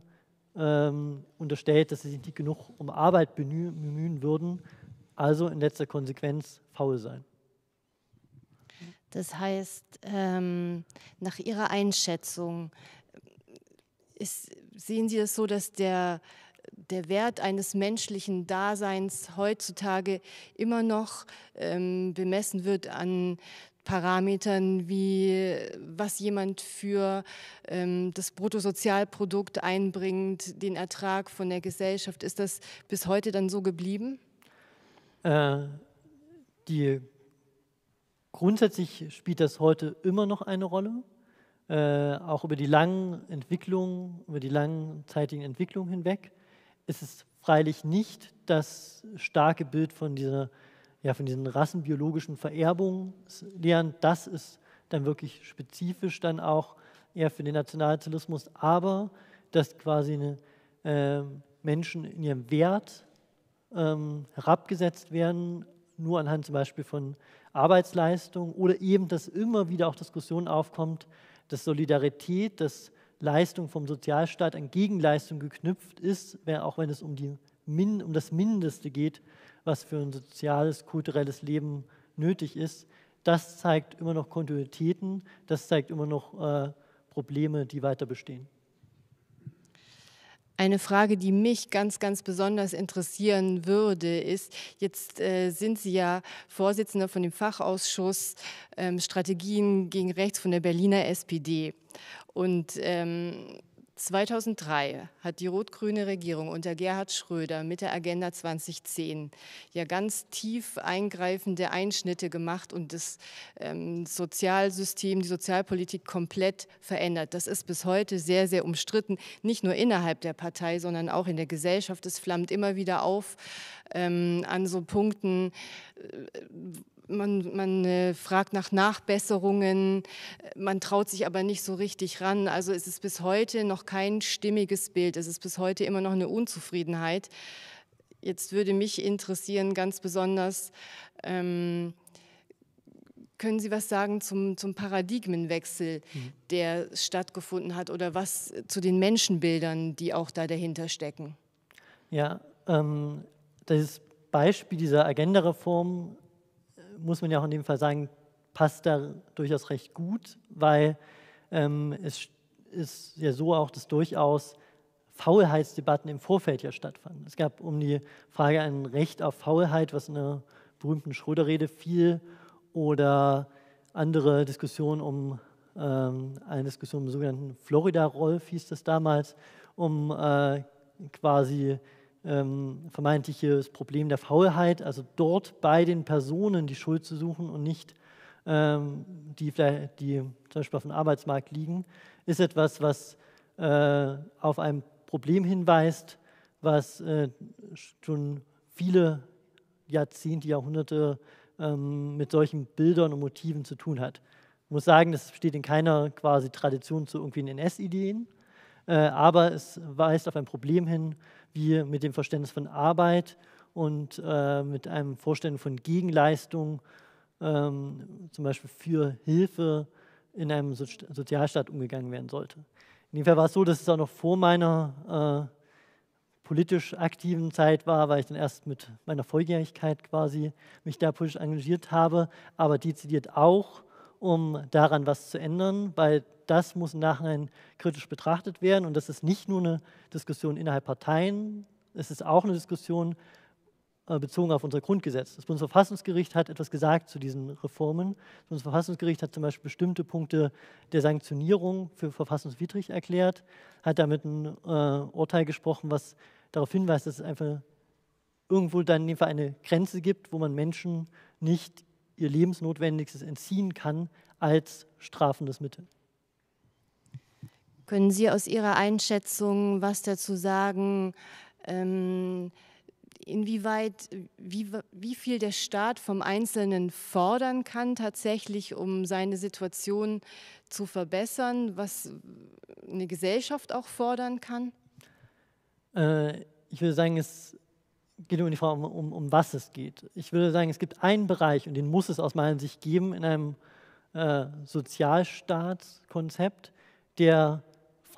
ähm, unterstellt, dass sie sich nicht genug um Arbeit bemühen würden, also in letzter Konsequenz faul sein. Das heißt, ähm, nach Ihrer Einschätzung ist, sehen Sie es das so, dass der, der Wert eines menschlichen Daseins heutzutage immer noch ähm, bemessen wird an Parametern wie was jemand für ähm, das Bruttosozialprodukt einbringt, den Ertrag von der Gesellschaft. Ist das bis heute dann so geblieben? Äh, die, grundsätzlich spielt das heute immer noch eine Rolle. Äh, auch über die langen Entwicklungen, über die langzeitigen Entwicklungen hinweg, ist es freilich nicht das starke Bild von dieser ja, von diesen rassenbiologischen Vererbungslehren, das ist dann wirklich spezifisch dann auch eher für den Nationalsozialismus, aber dass quasi eine, äh, Menschen in ihrem Wert ähm, herabgesetzt werden, nur anhand zum Beispiel von Arbeitsleistung oder eben, dass immer wieder auch Diskussionen aufkommt, dass Solidarität, dass Leistung vom Sozialstaat an Gegenleistung geknüpft ist, auch wenn es um, die, um das Mindeste geht, was für ein soziales, kulturelles Leben nötig ist, das zeigt immer noch Kontinuitäten, das zeigt immer noch äh, Probleme, die weiter bestehen. Eine Frage, die mich ganz, ganz besonders interessieren würde, ist, jetzt äh, sind Sie ja Vorsitzender von dem Fachausschuss ähm, Strategien gegen Rechts von der Berliner SPD. Und ähm, 2003 hat die rot-grüne Regierung unter Gerhard Schröder mit der Agenda 2010 ja ganz tief eingreifende Einschnitte gemacht und das ähm, Sozialsystem, die Sozialpolitik komplett verändert. Das ist bis heute sehr, sehr umstritten, nicht nur innerhalb der Partei, sondern auch in der Gesellschaft. Es flammt immer wieder auf ähm, an so Punkten. Äh, man, man äh, fragt nach Nachbesserungen, äh, man traut sich aber nicht so richtig ran. Also es ist bis heute noch kein stimmiges Bild, es ist bis heute immer noch eine Unzufriedenheit. Jetzt würde mich interessieren, ganz besonders, ähm, können Sie was sagen zum, zum Paradigmenwechsel, mhm. der stattgefunden hat oder was zu den Menschenbildern, die auch da dahinter stecken? Ja, ähm, das Beispiel dieser Agenda-Reform muss man ja auch in dem Fall sagen, passt da durchaus recht gut, weil ähm, es ist ja so auch, dass durchaus Faulheitsdebatten im Vorfeld ja stattfanden. Es gab um die Frage ein Recht auf Faulheit, was in der berühmten Schröder-Rede fiel, oder andere Diskussionen um ähm, eine Diskussion um den sogenannten Florida-Rolf hieß das damals, um äh, quasi ähm, vermeintliches Problem der Faulheit, also dort bei den Personen die Schuld zu suchen und nicht ähm, die, die zum Beispiel auf dem Arbeitsmarkt liegen, ist etwas, was äh, auf ein Problem hinweist, was äh, schon viele Jahrzehnte, Jahrhunderte ähm, mit solchen Bildern und Motiven zu tun hat. Ich muss sagen, das steht in keiner quasi Tradition zu irgendwie NS-Ideen, äh, aber es weist auf ein Problem hin, wie mit dem Verständnis von Arbeit und äh, mit einem Vorstellen von Gegenleistung, ähm, zum Beispiel für Hilfe in einem Sozialstaat umgegangen werden sollte. In dem Fall war es so, dass es auch noch vor meiner äh, politisch aktiven Zeit war, weil ich dann erst mit meiner Volljährigkeit quasi mich da politisch engagiert habe, aber dezidiert auch, um daran was zu ändern, weil das muss im Nachhinein kritisch betrachtet werden. Und das ist nicht nur eine Diskussion innerhalb Parteien, es ist auch eine Diskussion äh, bezogen auf unser Grundgesetz. Das Bundesverfassungsgericht hat etwas gesagt zu diesen Reformen. Das Bundesverfassungsgericht hat zum Beispiel bestimmte Punkte der Sanktionierung für verfassungswidrig erklärt, hat damit ein äh, Urteil gesprochen, was darauf hinweist, dass es einfach irgendwo dann in dem Fall eine Grenze gibt, wo man Menschen nicht ihr Lebensnotwendigstes entziehen kann als strafendes Mittel. Können Sie aus Ihrer Einschätzung was dazu sagen, ähm, inwieweit, wie, wie viel der Staat vom Einzelnen fordern kann tatsächlich, um seine Situation zu verbessern, was eine Gesellschaft auch fordern kann? Äh, ich würde sagen, es geht um die Frage, um, um, was es geht. Ich würde sagen, es gibt einen Bereich, und den muss es aus meiner Sicht geben, in einem äh, Sozialstaatskonzept, der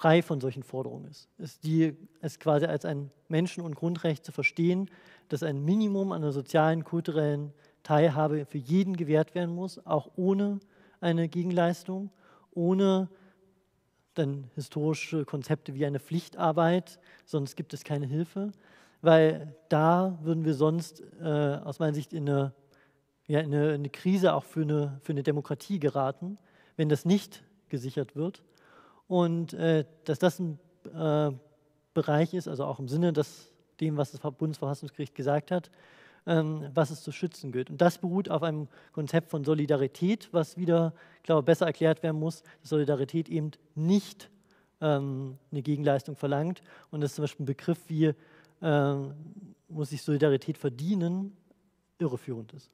frei von solchen Forderungen ist. Es, die, es quasi als ein Menschen- und Grundrecht zu verstehen, dass ein Minimum an der sozialen, kulturellen Teilhabe für jeden gewährt werden muss, auch ohne eine Gegenleistung, ohne dann historische Konzepte wie eine Pflichtarbeit, sonst gibt es keine Hilfe, weil da würden wir sonst äh, aus meiner Sicht in eine, ja, in eine, in eine Krise auch für eine, für eine Demokratie geraten, wenn das nicht gesichert wird und äh, dass das ein äh, Bereich ist, also auch im Sinne des, dem, was das Bundesverfassungsgericht gesagt hat, ähm, was es zu schützen gilt. Und das beruht auf einem Konzept von Solidarität, was wieder, glaube ich, besser erklärt werden muss, dass Solidarität eben nicht ähm, eine Gegenleistung verlangt und dass zum Beispiel ein Begriff wie ähm, muss ich Solidarität verdienen, irreführend ist.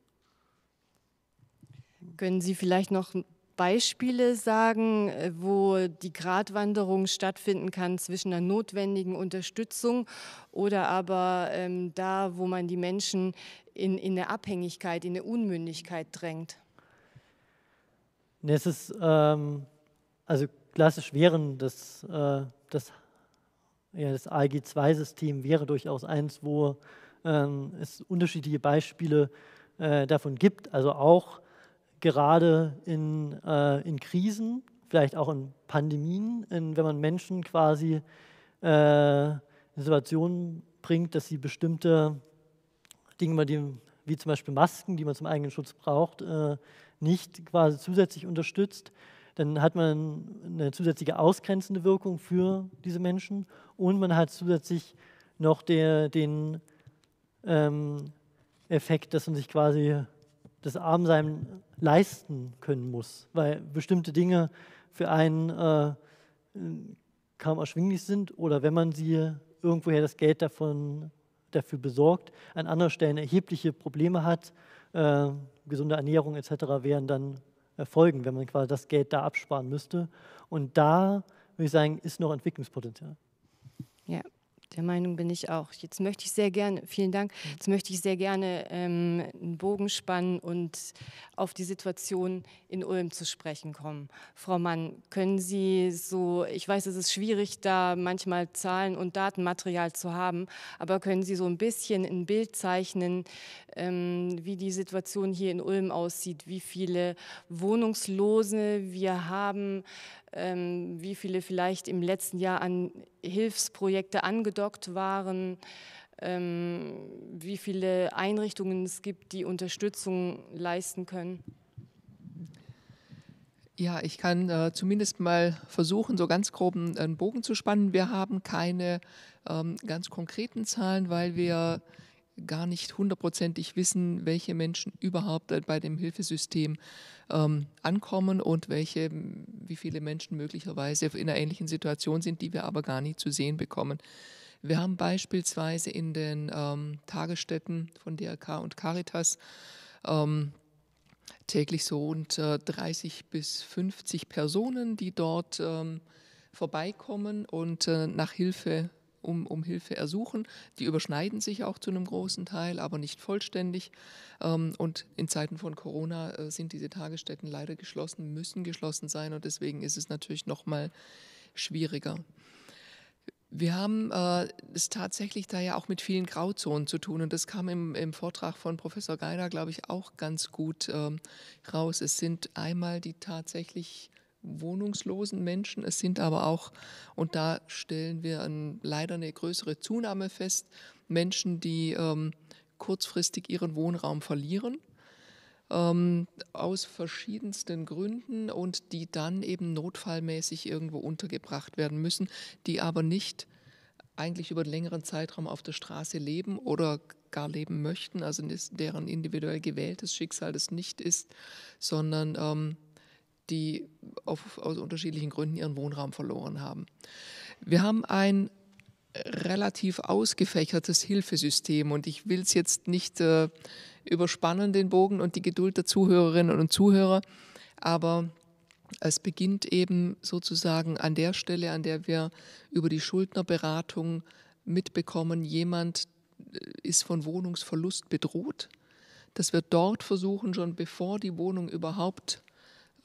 Können Sie vielleicht noch Beispiele sagen, äh, wo die Gratwanderung stattfinden kann zwischen einer notwendigen Unterstützung oder aber ähm, da, wo man die Menschen in, in eine Abhängigkeit, in eine Unmündigkeit drängt? Es ist, ähm, also klassisch wären das, äh, das, ja, das ALG-2-System wäre durchaus eins, wo ähm, es unterschiedliche Beispiele äh, davon gibt, also auch gerade in, äh, in Krisen, vielleicht auch in Pandemien, in, wenn man Menschen quasi äh, in Situationen bringt, dass sie bestimmte Dinge, die, wie zum Beispiel Masken, die man zum eigenen Schutz braucht, äh, nicht quasi zusätzlich unterstützt, dann hat man eine zusätzliche ausgrenzende Wirkung für diese Menschen und man hat zusätzlich noch der, den ähm, Effekt, dass man sich quasi das Armsein leisten können muss, weil bestimmte Dinge für einen äh, äh, kaum erschwinglich sind oder wenn man sie irgendwoher das Geld davon, dafür besorgt, an anderen Stellen erhebliche Probleme hat. Äh, gesunde Ernährung etc. wären dann Folgen, wenn man quasi das Geld da absparen müsste. Und da würde ich sagen, ist noch Entwicklungspotenzial. Ja, der Meinung bin ich auch. Jetzt möchte ich sehr gerne, vielen Dank, mhm. jetzt möchte ich sehr gerne ähm, einen Bogen spannen und auf die Situation in Ulm zu sprechen kommen. Frau Mann, können Sie so, ich weiß, es ist schwierig, da manchmal Zahlen und Datenmaterial zu haben, aber können Sie so ein bisschen ein Bild zeichnen, ähm, wie die Situation hier in Ulm aussieht, wie viele Wohnungslose wir haben? ähm, wie viele vielleicht im letzten Jahr an Hilfsprojekte angedockt waren, ähm, wie viele Einrichtungen es gibt, die Unterstützung leisten können. Ja, ich kann äh, zumindest mal versuchen, so ganz groben einen Bogen zu spannen. Wir haben keine ähm, ganz konkreten Zahlen, weil wir gar nicht hundertprozentig wissen, welche Menschen überhaupt äh, bei dem Hilfesystem ähm, ankommen und welche, wie viele Menschen möglicherweise in einer ähnlichen Situation sind, die wir aber gar nicht zu sehen bekommen. Wir haben beispielsweise in den ähm, Tagesstätten von DRK und Caritas ähm, täglich so rund äh, 30 bis 50 Personen, die dort ähm, vorbeikommen und äh, nach Hilfe um, um Hilfe ersuchen. Die überschneiden sich auch zu einem großen Teil, aber nicht vollständig. Ähm, und in Zeiten von Corona äh, sind diese Tagesstätten leider geschlossen, müssen geschlossen sein und deswegen ist es natürlich noch mal schwieriger. Wir haben äh, es tatsächlich da ja auch mit vielen Grauzonen zu tun und das kam im, im Vortrag von Professor Geider, glaube ich, auch ganz gut ähm, raus. Es sind einmal die tatsächlich wohnungslosen Menschen. Es sind aber auch, und da stellen wir ein, leider eine größere Zunahme fest, Menschen, die ähm, kurzfristig ihren Wohnraum verlieren. Ähm, aus verschiedensten Gründen und die dann eben notfallmäßig irgendwo untergebracht werden müssen, die aber nicht eigentlich über einen längeren Zeitraum auf der Straße leben oder gar leben möchten, also deren individuell gewähltes Schicksal das nicht ist, sondern ähm, die auf, aus unterschiedlichen Gründen ihren Wohnraum verloren haben. Wir haben ein relativ ausgefächertes Hilfesystem und ich will es jetzt nicht äh, überspannen, den Bogen und die Geduld der Zuhörerinnen und Zuhörer, aber es beginnt eben sozusagen an der Stelle, an der wir über die Schuldnerberatung mitbekommen, jemand äh, ist von Wohnungsverlust bedroht, dass wir dort versuchen, schon bevor die Wohnung überhaupt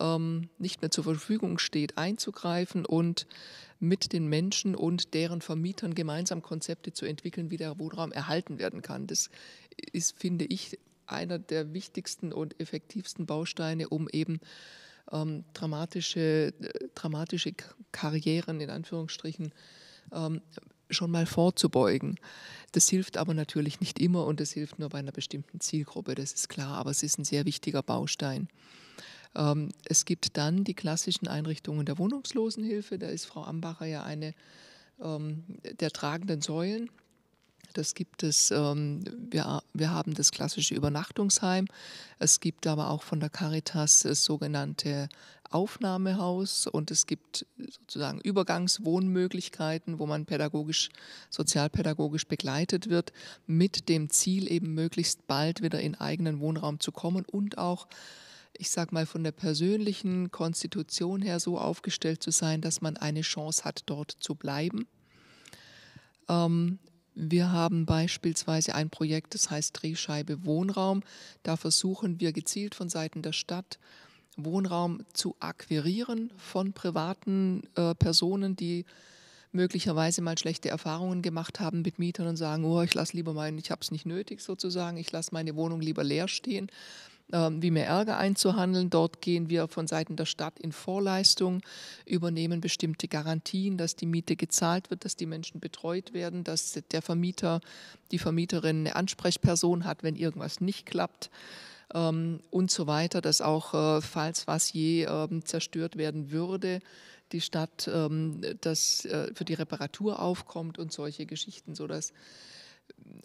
ähm, nicht mehr zur Verfügung steht, einzugreifen und mit den Menschen und deren Vermietern gemeinsam Konzepte zu entwickeln, wie der Wohnraum erhalten werden kann. Das ist, finde ich, einer der wichtigsten und effektivsten Bausteine, um eben ähm, dramatische, äh, dramatische Karrieren in Anführungsstrichen ähm, schon mal vorzubeugen. Das hilft aber natürlich nicht immer und das hilft nur bei einer bestimmten Zielgruppe, das ist klar, aber es ist ein sehr wichtiger Baustein. Ähm, es gibt dann die klassischen Einrichtungen der Wohnungslosenhilfe. Da ist Frau Ambacher ja eine ähm, der tragenden Säulen. Das gibt es, ähm, wir, wir haben das klassische Übernachtungsheim. Es gibt aber auch von der Caritas das sogenannte Aufnahmehaus und es gibt sozusagen Übergangswohnmöglichkeiten, wo man pädagogisch, sozialpädagogisch begleitet wird, mit dem Ziel, eben möglichst bald wieder in eigenen Wohnraum zu kommen und auch ich sag mal, von der persönlichen Konstitution her so aufgestellt zu sein, dass man eine Chance hat, dort zu bleiben. Ähm, wir haben beispielsweise ein Projekt, das heißt Drehscheibe Wohnraum. Da versuchen wir gezielt von Seiten der Stadt Wohnraum zu akquirieren von privaten äh, Personen, die möglicherweise mal schlechte Erfahrungen gemacht haben mit Mietern und sagen, oh, ich lasse lieber meinen, ich habe es nicht nötig sozusagen, ich lasse meine Wohnung lieber leer stehen, ähm, wie mehr Ärger einzuhandeln. Dort gehen wir von Seiten der Stadt in Vorleistung, übernehmen bestimmte Garantien, dass die Miete gezahlt wird, dass die Menschen betreut werden, dass der Vermieter, die Vermieterin eine Ansprechperson hat, wenn irgendwas nicht klappt ähm, und so weiter, dass auch, äh, falls was je ähm, zerstört werden würde, die Stadt das äh, für die Reparatur aufkommt und solche Geschichten, sodass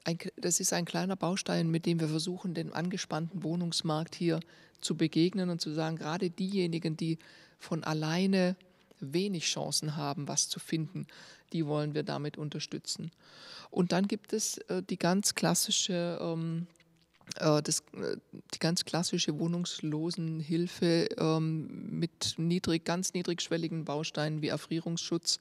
ein, das ist ein kleiner Baustein, mit dem wir versuchen, dem angespannten Wohnungsmarkt hier zu begegnen und zu sagen, gerade diejenigen, die von alleine wenig Chancen haben, was zu finden, die wollen wir damit unterstützen. Und dann gibt es äh, die ganz klassische ähm, äh, das, äh, die ganz klassische Wohnungslosenhilfe ähm, mit niedrig, ganz niedrigschwelligen Bausteinen wie Erfrierungsschutz,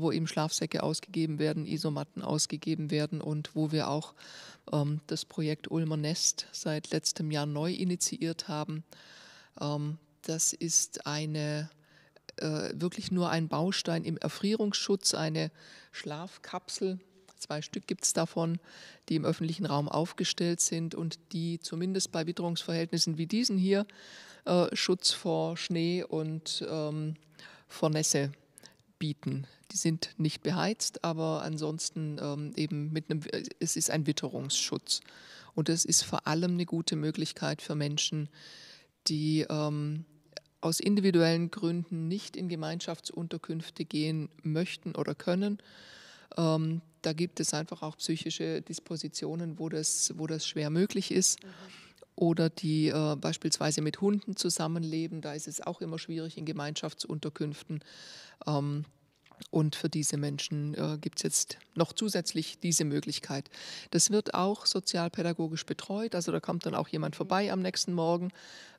wo eben Schlafsäcke ausgegeben werden, Isomatten ausgegeben werden und wo wir auch ähm, das Projekt Ulmer Nest seit letztem Jahr neu initiiert haben. Ähm, das ist eine äh, wirklich nur ein Baustein im Erfrierungsschutz, eine Schlafkapsel, Zwei Stück gibt es davon, die im öffentlichen Raum aufgestellt sind und die zumindest bei Witterungsverhältnissen wie diesen hier äh, Schutz vor Schnee und ähm, vor Nässe bieten. Die sind nicht beheizt, aber ansonsten ähm, eben mit einem, es ist ein Witterungsschutz. Und das ist vor allem eine gute Möglichkeit für Menschen, die ähm, aus individuellen Gründen nicht in Gemeinschaftsunterkünfte gehen möchten oder können. Ähm, da gibt es einfach auch psychische Dispositionen, wo das, wo das schwer möglich ist. Mhm oder die äh, beispielsweise mit Hunden zusammenleben. Da ist es auch immer schwierig in Gemeinschaftsunterkünften. Ähm, und für diese Menschen äh, gibt es jetzt noch zusätzlich diese Möglichkeit. Das wird auch sozialpädagogisch betreut. Also da kommt dann auch jemand vorbei am nächsten Morgen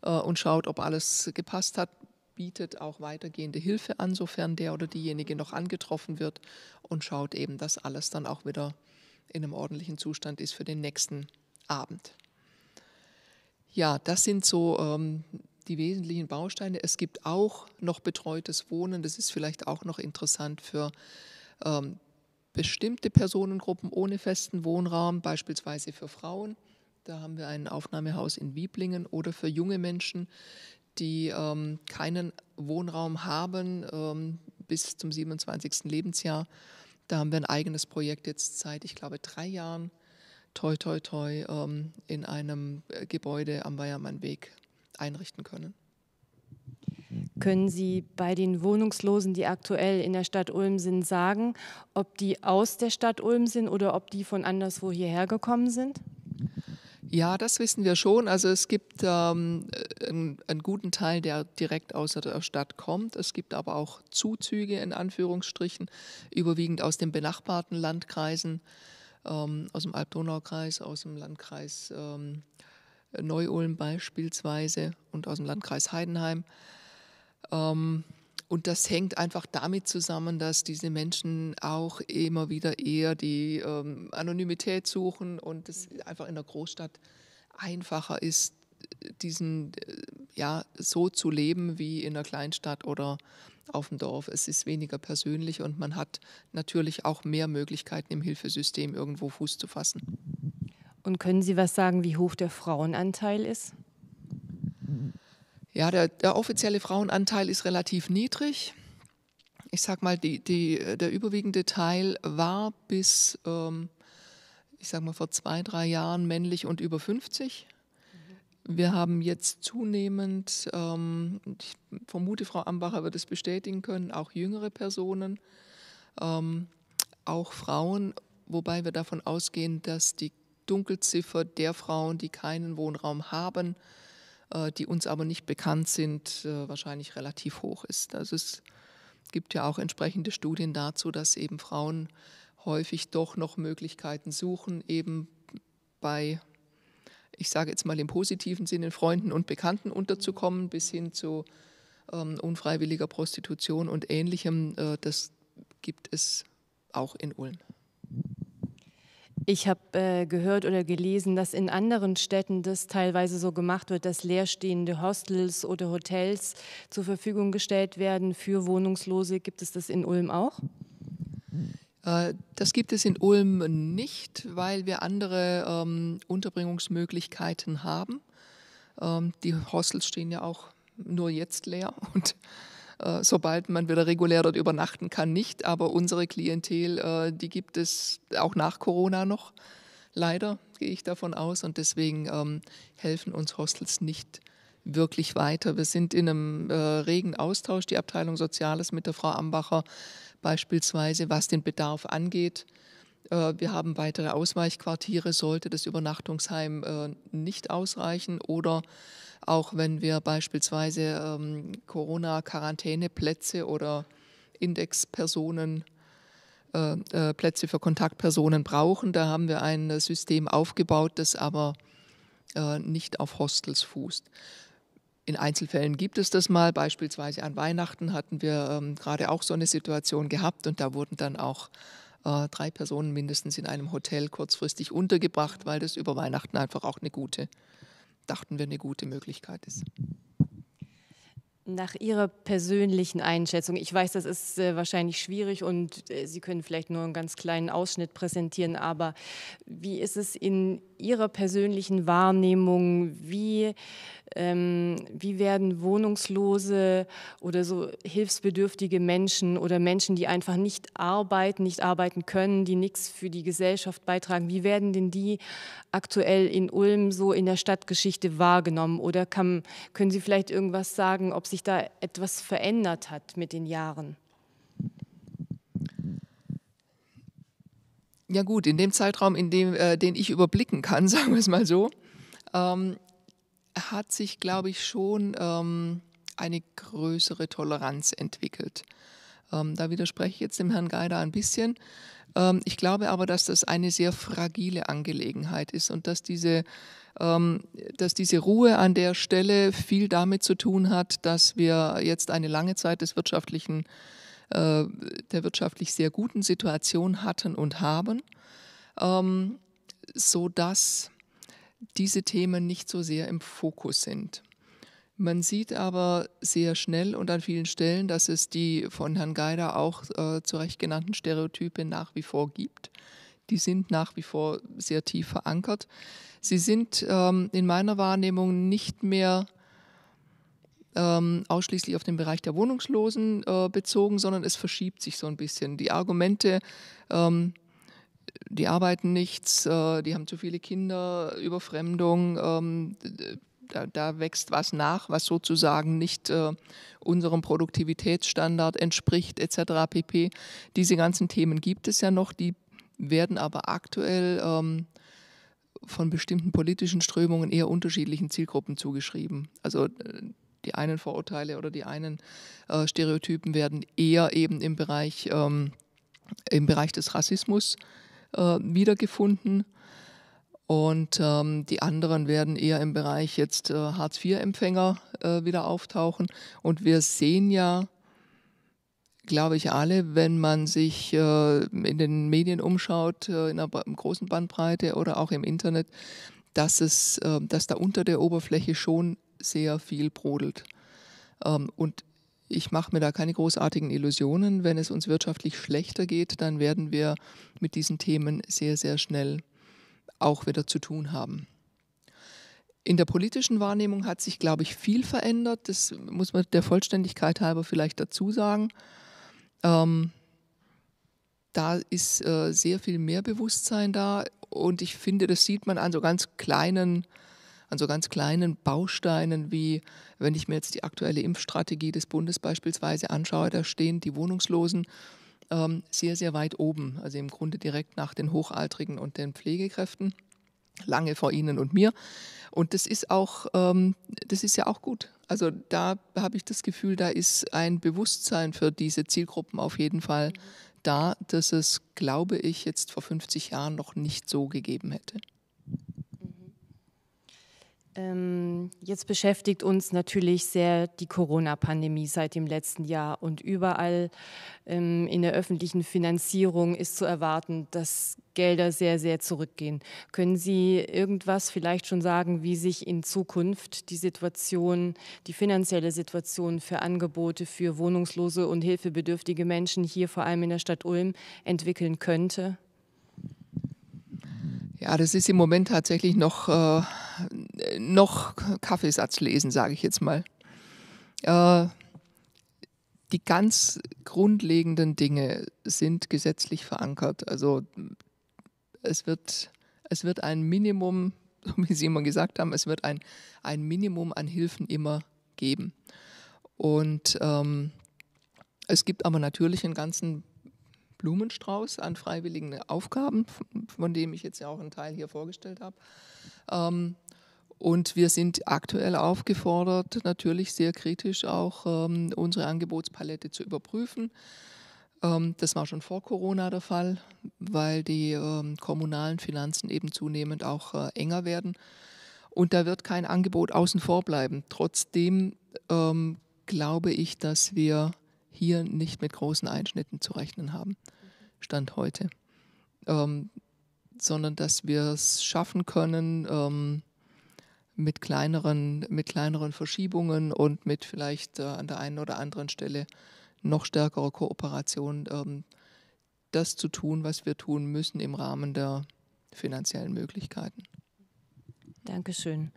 äh, und schaut, ob alles gepasst hat, bietet auch weitergehende Hilfe an, sofern der oder diejenige noch angetroffen wird und schaut eben, dass alles dann auch wieder in einem ordentlichen Zustand ist für den nächsten Abend. Ja, das sind so ähm, die wesentlichen Bausteine. Es gibt auch noch betreutes Wohnen. Das ist vielleicht auch noch interessant für ähm, bestimmte Personengruppen ohne festen Wohnraum, beispielsweise für Frauen. Da haben wir ein Aufnahmehaus in Wieblingen oder für junge Menschen, die ähm, keinen Wohnraum haben ähm, bis zum 27. Lebensjahr. Da haben wir ein eigenes Projekt jetzt seit, ich glaube, drei Jahren toi, toi, toi ähm, in einem äh, Gebäude am Bayermannweg einrichten können. Können Sie bei den Wohnungslosen, die aktuell in der Stadt Ulm sind, sagen, ob die aus der Stadt Ulm sind oder ob die von anderswo hierher gekommen sind? Ja, das wissen wir schon. Also es gibt ähm, äh, einen, einen, guten Teil, der direkt aus der Stadt kommt. Es gibt aber auch Zuzüge in Anführungsstrichen, überwiegend aus den benachbarten Landkreisen ähm, aus dem alp donau kreis aus dem Landkreis ähm, Neu-Ulm beispielsweise und aus dem Landkreis Heidenheim. Ähm, und das hängt einfach damit zusammen, dass diese Menschen auch immer wieder eher die ähm, Anonymität suchen und es einfach in der Großstadt einfacher ist, diesen äh, ja so zu leben wie in der Kleinstadt oder auf dem Dorf. Es ist weniger persönlich und man hat natürlich auch mehr Möglichkeiten im Hilfesystem irgendwo Fuß zu fassen. Und können Sie was sagen, wie hoch der Frauenanteil ist? Ja, der, der offizielle Frauenanteil ist relativ niedrig. Ich sage mal, die, die, der überwiegende Teil war bis, ähm, ich sag mal, vor zwei, drei Jahren männlich und über 50. Wir haben jetzt zunehmend, ähm, ich vermute, Frau Ambacher wird es bestätigen können, auch jüngere Personen, ähm, auch Frauen, wobei wir davon ausgehen, dass die Dunkelziffer der Frauen, die keinen Wohnraum haben, äh, die uns aber nicht bekannt sind, äh, wahrscheinlich relativ hoch ist. Also es gibt ja auch entsprechende Studien dazu, dass eben Frauen häufig doch noch Möglichkeiten suchen, eben bei ich sage jetzt mal im positiven Sinne, Freunden und Bekannten unterzukommen, bis hin zu ähm, unfreiwilliger Prostitution und ähnlichem. Äh, das gibt es auch in Ulm. Ich habe äh, gehört oder gelesen, dass in anderen Städten das teilweise so gemacht wird, dass leerstehende Hostels oder Hotels zur Verfügung gestellt werden für Wohnungslose. Gibt es das in Ulm auch? Äh, das gibt es in Ulm nicht, weil wir andere ähm, Unterbringungsmöglichkeiten haben. Ähm, die Hostels stehen ja auch nur jetzt leer und äh, sobald man wieder regulär dort übernachten kann, nicht. Aber unsere Klientel, äh, die gibt es auch nach Corona noch. Leider gehe ich davon aus und deswegen ähm, helfen uns Hostels nicht wirklich weiter. Wir sind in einem äh, regen Austausch, die Abteilung Soziales mit der Frau Ambacher beispielsweise, was den Bedarf angeht. Äh, wir haben weitere Ausweichquartiere, sollte das Übernachtungsheim äh, nicht ausreichen oder auch wenn wir beispielsweise ähm, Corona-Quarantäneplätze oder Indexpersonen äh, Plätze für Kontaktpersonen brauchen. Da haben wir ein System aufgebaut, das aber nicht auf Hostels fußt. In Einzelfällen gibt es das mal. Beispielsweise an Weihnachten hatten wir ähm, gerade auch so eine Situation gehabt und da wurden dann auch äh, drei Personen mindestens in einem Hotel kurzfristig untergebracht, weil das über Weihnachten einfach auch eine gute, dachten wir, eine gute Möglichkeit ist. Nach Ihrer persönlichen Einschätzung, ich weiß, das ist äh, wahrscheinlich schwierig und äh, Sie können vielleicht nur einen ganz kleinen Ausschnitt präsentieren, aber wie ist es in Ihrer persönlichen Wahrnehmung, wie ähm, wie werden Wohnungslose oder so hilfsbedürftige Menschen oder Menschen, die einfach nicht arbeiten, nicht arbeiten können, die nichts für die Gesellschaft beitragen, wie werden denn die aktuell in Ulm so in der Stadtgeschichte wahrgenommen? Oder kann, können Sie vielleicht irgendwas sagen, ob sich da etwas verändert hat mit den Jahren? Ja gut, in dem Zeitraum, in dem, äh, den ich überblicken kann, sagen wir es mal so, ähm, hat sich, glaube ich, schon ähm, eine größere Toleranz entwickelt. Ähm, da widerspreche ich jetzt dem Herrn Geider ein bisschen. Ähm, ich glaube aber, dass das eine sehr fragile Angelegenheit ist und dass diese, ähm, dass diese Ruhe an der Stelle viel damit zu tun hat, dass wir jetzt eine lange Zeit des wirtschaftlichen, äh, der wirtschaftlich sehr guten Situation hatten und haben, ähm, sodass dass diese Themen nicht so sehr im Fokus sind. Man sieht aber sehr schnell und an vielen Stellen, dass es die von Herrn Geider auch äh, zu Recht genannten Stereotype nach wie vor gibt. Die sind nach wie vor sehr tief verankert. Sie sind ähm, in meiner Wahrnehmung nicht mehr ähm, ausschließlich auf den Bereich der Wohnungslosen äh, bezogen, sondern es verschiebt sich so ein bisschen. Die Argumente, ähm, die arbeiten nichts, äh, die haben zu viele Kinder, Überfremdung. Ähm, da, da, wächst was nach, was sozusagen nicht äh, unserem Produktivitätsstandard entspricht, etc. pp. Diese ganzen Themen gibt es ja noch, die werden aber aktuell ähm, von bestimmten politischen Strömungen eher unterschiedlichen Zielgruppen zugeschrieben. Also äh, die einen Vorurteile oder die einen äh, Stereotypen werden eher eben im Bereich, ähm, im Bereich des Rassismus äh, wiedergefunden. Und ähm, die anderen werden eher im Bereich jetzt äh, Hartz-IV-Empfänger äh, wieder auftauchen. Und wir sehen ja, glaube ich, alle, wenn man sich äh, in den Medien umschaut, äh, in einer großen Bandbreite oder auch im Internet, dass, es, äh, dass da unter der Oberfläche schon sehr viel brodelt. Ähm, und ich mache mir da keine großartigen Illusionen. Wenn es uns wirtschaftlich schlechter geht, dann werden wir mit diesen Themen sehr, sehr schnell auch wieder zu tun haben. In der politischen Wahrnehmung hat sich, glaube ich, viel verändert. Das muss man der Vollständigkeit halber vielleicht dazu sagen. Ähm, da ist äh, sehr viel mehr Bewusstsein da und ich finde, das sieht man an so ganz kleinen an so ganz kleinen Bausteinen wie, wenn ich mir jetzt die aktuelle Impfstrategie des Bundes beispielsweise anschaue, da stehen die Wohnungslosen ähm, sehr, sehr weit oben, also im Grunde direkt nach den Hochaltrigen und den Pflegekräften, lange vor Ihnen und mir. Und das ist auch, ähm, das ist ja auch gut. Also da habe ich das Gefühl, da ist ein Bewusstsein für diese Zielgruppen auf jeden Fall da, dass es, glaube ich, jetzt vor 50 Jahren noch nicht so gegeben hätte. Ähm, jetzt beschäftigt uns natürlich sehr die Corona-Pandemie seit dem letzten Jahr und überall ähm, in der öffentlichen Finanzierung ist zu erwarten, dass Gelder sehr, sehr zurückgehen. Können Sie irgendwas vielleicht schon sagen, wie sich in Zukunft die Situation, die finanzielle Situation für Angebote für wohnungslose und hilfebedürftige Menschen hier vor allem in der Stadt Ulm entwickeln könnte? Ja, das ist im Moment tatsächlich noch, äh, noch Kaffeesatz lesen, sage ich jetzt mal. Äh, die ganz grundlegenden Dinge sind gesetzlich verankert. Also es wird, es wird ein Minimum, wie Sie immer gesagt haben, es wird ein, ein Minimum an Hilfen immer geben. Und ähm, es gibt aber natürlich einen ganzen Blumenstrauß an freiwilligen Aufgaben, von dem ich jetzt ja auch einen Teil hier vorgestellt habe. Ähm, und wir sind aktuell aufgefordert, natürlich sehr kritisch auch ähm, unsere Angebotspalette zu überprüfen. Ähm, das war schon vor Corona der Fall, weil die kommunalen Finanzen eben zunehmend auch äh, enger werden. Und da wird kein Angebot außen vor bleiben. Trotzdem glaube ich, dass wir hier nicht mit großen Einschnitten zu rechnen haben, Stand heute. Ähm, sondern dass wir es schaffen können, ähm, mit, kleineren, mit kleineren Verschiebungen und mit vielleicht äh, an der einen oder anderen Stelle noch stärkerer Kooperation ähm, das zu tun, was wir tun müssen im Rahmen der finanziellen Möglichkeiten. Dankeschön.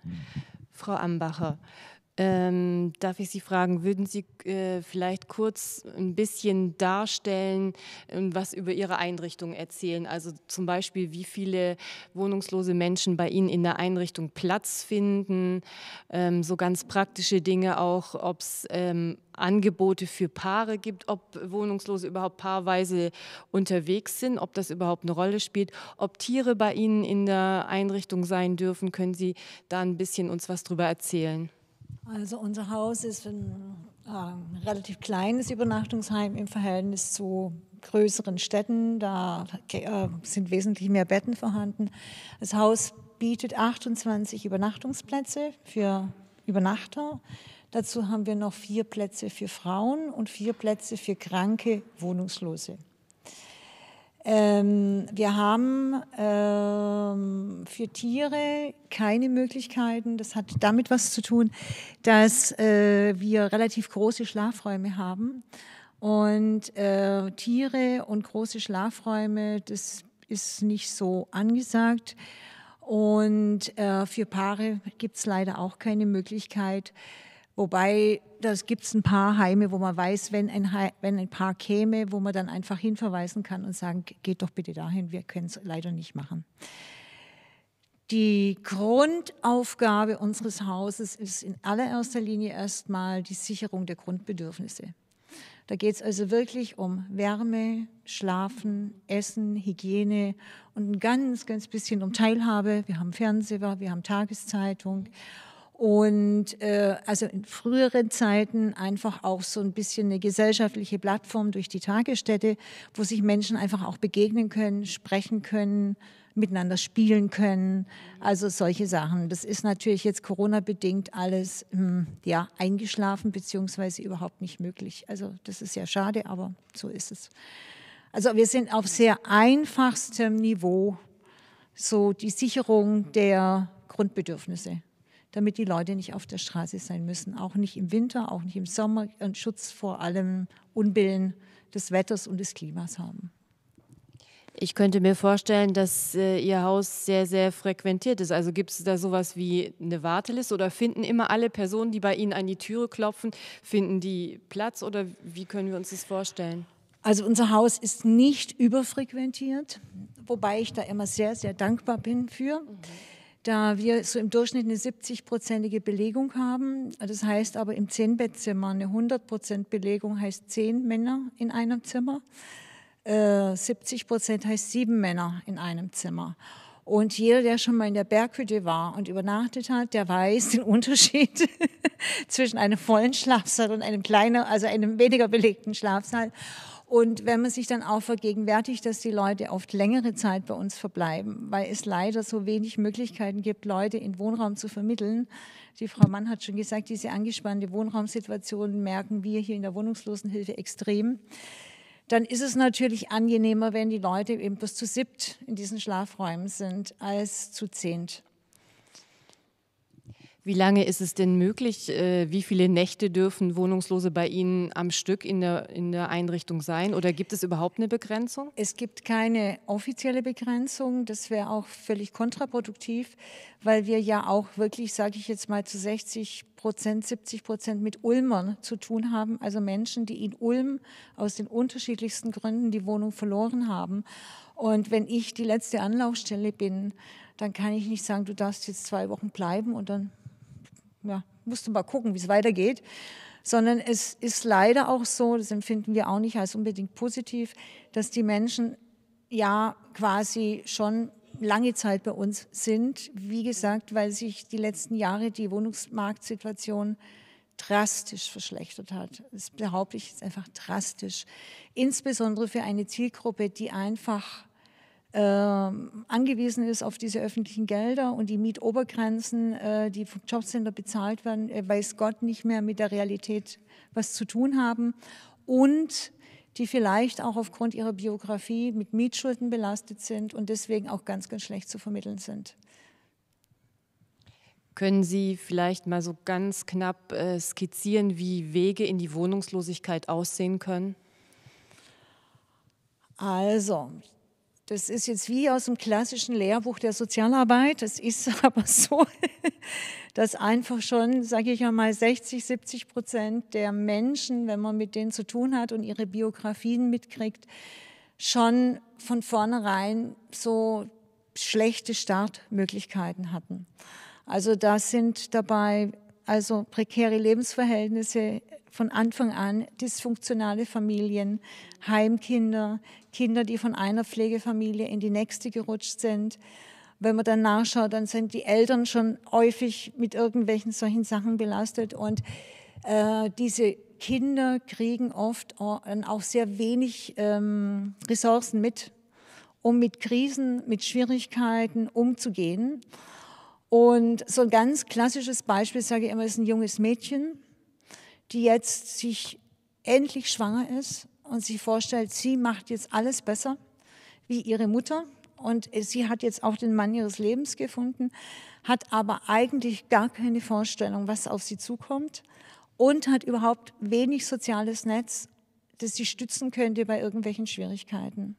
Frau Ambacher, ähm, darf ich Sie fragen, würden Sie äh, vielleicht kurz ein bisschen darstellen und ähm, was über Ihre Einrichtung erzählen? Also zum Beispiel, wie viele wohnungslose Menschen bei Ihnen in der Einrichtung Platz finden, ähm, so ganz praktische Dinge auch, ob es ähm, Angebote für Paare gibt, ob Wohnungslose überhaupt paarweise unterwegs sind, ob das überhaupt eine Rolle spielt, ob Tiere bei Ihnen in der Einrichtung sein dürfen. Können Sie da ein bisschen uns was drüber erzählen? Also unser Haus ist ein äh, relativ kleines Übernachtungsheim im Verhältnis zu größeren Städten. Da äh, sind wesentlich mehr Betten vorhanden. Das Haus bietet 28 Übernachtungsplätze für Übernachter. Dazu haben wir noch vier Plätze für Frauen und vier Plätze für kranke Wohnungslose. Ähm, wir haben ähm, für Tiere keine Möglichkeiten. Das hat damit was zu tun, dass äh, wir relativ große Schlafräume haben. Und äh, Tiere und große Schlafräume, das ist nicht so angesagt. Und äh, für Paare gibt es leider auch keine Möglichkeit, Wobei, das gibt es ein paar Heime, wo man weiß, wenn ein, wenn ein Paar käme, wo man dann einfach hinverweisen kann und sagen, geht doch bitte dahin, wir können es leider nicht machen. Die Grundaufgabe unseres Hauses ist in allererster Linie erstmal die Sicherung der Grundbedürfnisse. Da geht es also wirklich um Wärme, Schlafen, Essen, Hygiene und ein ganz, ganz bisschen um Teilhabe. Wir haben Fernseher, wir haben Tageszeitung und äh, also in früheren Zeiten einfach auch so ein bisschen eine gesellschaftliche Plattform durch die Tagesstätte, wo sich Menschen einfach auch begegnen können, sprechen können, miteinander spielen können. Also solche Sachen. Das ist natürlich jetzt Corona-bedingt alles hm, ja, eingeschlafen beziehungsweise überhaupt nicht möglich. Also das ist ja schade, aber so ist es. Also wir sind auf sehr einfachstem Niveau, so die Sicherung der Grundbedürfnisse damit die Leute nicht auf der Straße sein müssen. Auch nicht im Winter, auch nicht im Sommer. Einen Schutz vor allem Unbillen des Wetters und des Klimas haben. Ich könnte mir vorstellen, dass äh, Ihr Haus sehr, sehr frequentiert ist. Also gibt es da sowas wie eine Warteliste oder finden immer alle Personen, die bei Ihnen an die Türe klopfen, finden die Platz oder wie können wir uns das vorstellen? Also unser Haus ist nicht überfrequentiert, wobei ich da immer sehr, sehr dankbar bin für. Mhm da wir so im Durchschnitt eine 70-prozentige Belegung haben. Das heißt aber im Zehnbettzimmer eine 100% Belegung heißt zehn Männer in einem Zimmer. 70 äh, Prozent heißt sieben Männer in einem Zimmer. Und jeder, der schon mal in der Berghütte war und übernachtet hat, der weiß den Unterschied zwischen einem vollen Schlafsaal und einem kleiner, also einem weniger belegten Schlafsaal. Und wenn man sich dann auch vergegenwärtigt, dass die Leute oft längere Zeit bei uns verbleiben, weil es leider so wenig Möglichkeiten gibt, Leute in Wohnraum zu vermitteln. Die Frau Mann hat schon gesagt, diese angespannte Wohnraumsituation merken wir hier in der Wohnungslosenhilfe extrem dann ist es natürlich angenehmer, wenn die Leute eben bis zu siebt in diesen Schlafräumen sind, als zu zehnt. Wie lange ist es denn möglich? Äh, wie viele Nächte dürfen Wohnungslose bei Ihnen am Stück in der, in der Einrichtung sein? Oder gibt es überhaupt eine Begrenzung? Es gibt keine offizielle Begrenzung. Das wäre auch völlig kontraproduktiv, weil wir ja auch wirklich, sage ich jetzt mal, zu 60 Prozent, 70 Prozent mit Ulmern zu tun haben. Also Menschen, die in Ulm aus den unterschiedlichsten Gründen die Wohnung verloren haben. Und wenn ich die letzte Anlaufstelle bin, dann kann ich nicht sagen, du darfst jetzt zwei Wochen bleiben und dann ja, musste mal gucken, wie es weitergeht. Sondern es ist leider auch so, das empfinden wir auch nicht als unbedingt positiv, dass die Menschen ja quasi schon lange Zeit bei uns sind. Wie gesagt, weil sich die letzten Jahre die Wohnungsmarktsituation drastisch verschlechtert hat. Das behaupte ich jetzt einfach drastisch. Insbesondere für eine Zielgruppe, die einfach ähm, angewiesen ist auf diese öffentlichen Gelder und die Mietobergrenzen, äh, die vom Jobcenter bezahlt werden, äh, weiß Gott nicht mehr mit der Realität was zu tun haben und die vielleicht auch aufgrund ihrer Biografie mit Mietschulden belastet sind und deswegen auch ganz, ganz schlecht zu vermitteln sind. Können Sie vielleicht mal so ganz knapp äh, skizzieren, wie Wege in die Wohnungslosigkeit aussehen können? Also, das ist jetzt wie aus dem klassischen Lehrbuch der Sozialarbeit. Es ist aber so, dass einfach schon, sage ich einmal, 60, 70 Prozent der Menschen, wenn man mit denen zu tun hat und ihre Biografien mitkriegt, schon von vornherein so schlechte Startmöglichkeiten hatten. Also da sind dabei also prekäre Lebensverhältnisse, von Anfang an dysfunktionale Familien, Heimkinder, Kinder, die von einer Pflegefamilie in die nächste gerutscht sind. Wenn man dann nachschaut, dann sind die Eltern schon häufig mit irgendwelchen solchen Sachen belastet und äh, diese Kinder kriegen oft auch sehr wenig ähm, Ressourcen mit, um mit Krisen, mit Schwierigkeiten umzugehen. Und so ein ganz klassisches Beispiel, sage ich immer, ist ein junges Mädchen, die jetzt sich endlich schwanger ist und sich vorstellt, sie macht jetzt alles besser wie ihre Mutter und sie hat jetzt auch den Mann ihres Lebens gefunden, hat aber eigentlich gar keine Vorstellung, was auf sie zukommt und hat überhaupt wenig soziales Netz, das sie stützen könnte bei irgendwelchen Schwierigkeiten.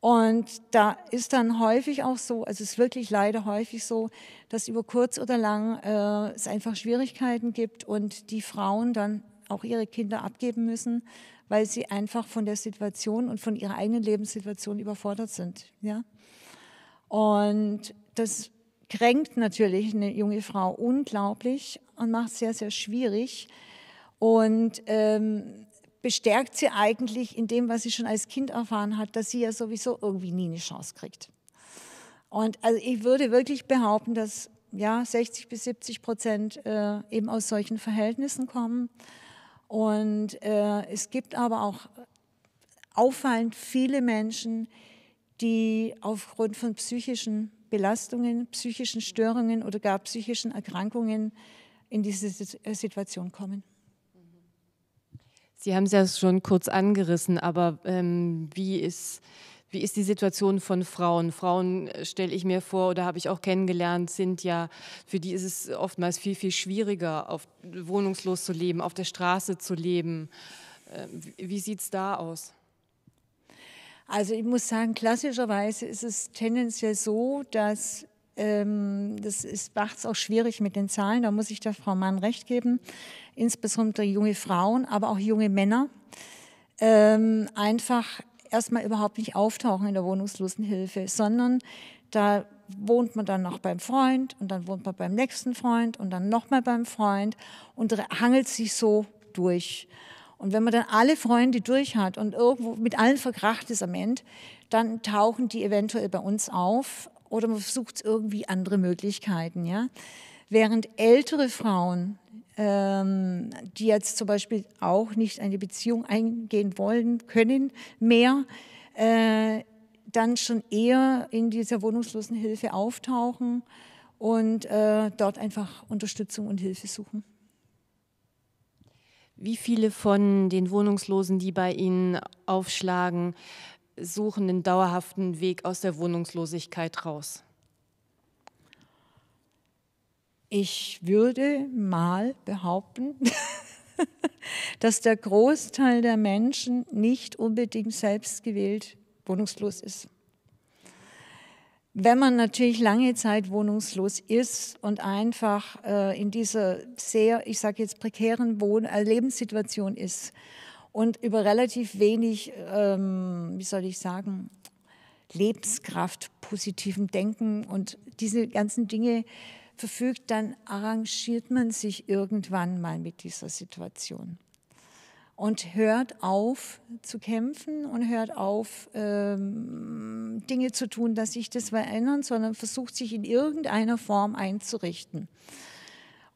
Und da ist dann häufig auch so, also es ist wirklich leider häufig so, dass über kurz oder lang äh, es einfach Schwierigkeiten gibt und die Frauen dann auch ihre Kinder abgeben müssen, weil sie einfach von der Situation und von ihrer eigenen Lebenssituation überfordert sind. Ja? Und das kränkt natürlich eine junge Frau unglaublich und macht es sehr, sehr schwierig. Und ähm, bestärkt sie eigentlich in dem, was sie schon als Kind erfahren hat, dass sie ja sowieso irgendwie nie eine Chance kriegt. Und also ich würde wirklich behaupten, dass ja, 60 bis 70 Prozent äh, eben aus solchen Verhältnissen kommen. Und äh, es gibt aber auch auffallend viele Menschen, die aufgrund von psychischen Belastungen, psychischen Störungen oder gar psychischen Erkrankungen in diese äh, Situation kommen. Sie haben es ja schon kurz angerissen, aber ähm, wie, ist, wie ist die Situation von Frauen? Frauen äh, stelle ich mir vor oder habe ich auch kennengelernt, sind ja, für die ist es oftmals viel, viel schwieriger, auf, wohnungslos zu leben, auf der Straße zu leben. Äh, wie sieht es da aus? Also ich muss sagen, klassischerweise ist es tendenziell so, dass ähm, das macht es auch schwierig mit den Zahlen, da muss ich der Frau Mann recht geben, insbesondere junge Frauen, aber auch junge Männer, ähm, einfach erstmal überhaupt nicht auftauchen in der Wohnungslosenhilfe, sondern da wohnt man dann noch beim Freund und dann wohnt man beim nächsten Freund und dann nochmal beim Freund und hangelt sich so durch. Und wenn man dann alle Freunde durch hat und irgendwo mit allen verkracht ist am Ende, dann tauchen die eventuell bei uns auf oder man versucht irgendwie andere Möglichkeiten. Ja? Während ältere Frauen, ähm, die jetzt zum Beispiel auch nicht eine Beziehung eingehen wollen, können mehr, äh, dann schon eher in dieser Wohnungslosenhilfe auftauchen und äh, dort einfach Unterstützung und Hilfe suchen. Wie viele von den Wohnungslosen, die bei Ihnen aufschlagen, suchen den dauerhaften Weg aus der Wohnungslosigkeit raus? Ich würde mal behaupten, dass der Großteil der Menschen nicht unbedingt selbst gewählt wohnungslos ist. Wenn man natürlich lange Zeit wohnungslos ist und einfach äh, in dieser sehr, ich sage jetzt, prekären Wohn äh, Lebenssituation ist und über relativ wenig, ähm, wie soll ich sagen, Lebenskraft, positivem Denken und diese ganzen Dinge verfügt, dann arrangiert man sich irgendwann mal mit dieser Situation und hört auf zu kämpfen und hört auf, ähm, Dinge zu tun, dass sich das verändern, sondern versucht sich in irgendeiner Form einzurichten.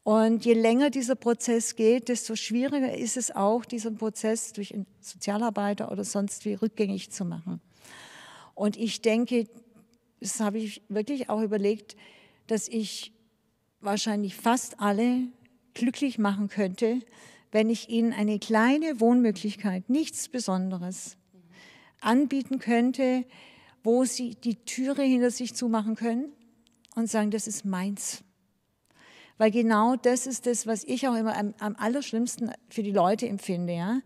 Und je länger dieser Prozess geht, desto schwieriger ist es auch, diesen Prozess durch einen Sozialarbeiter oder sonst wie rückgängig zu machen. Und ich denke, das habe ich wirklich auch überlegt, dass ich wahrscheinlich fast alle glücklich machen könnte, wenn ich ihnen eine kleine Wohnmöglichkeit, nichts Besonderes, anbieten könnte, wo sie die Türe hinter sich zumachen können und sagen, das ist meins. Weil genau das ist das, was ich auch immer am, am allerschlimmsten für die Leute empfinde, ja.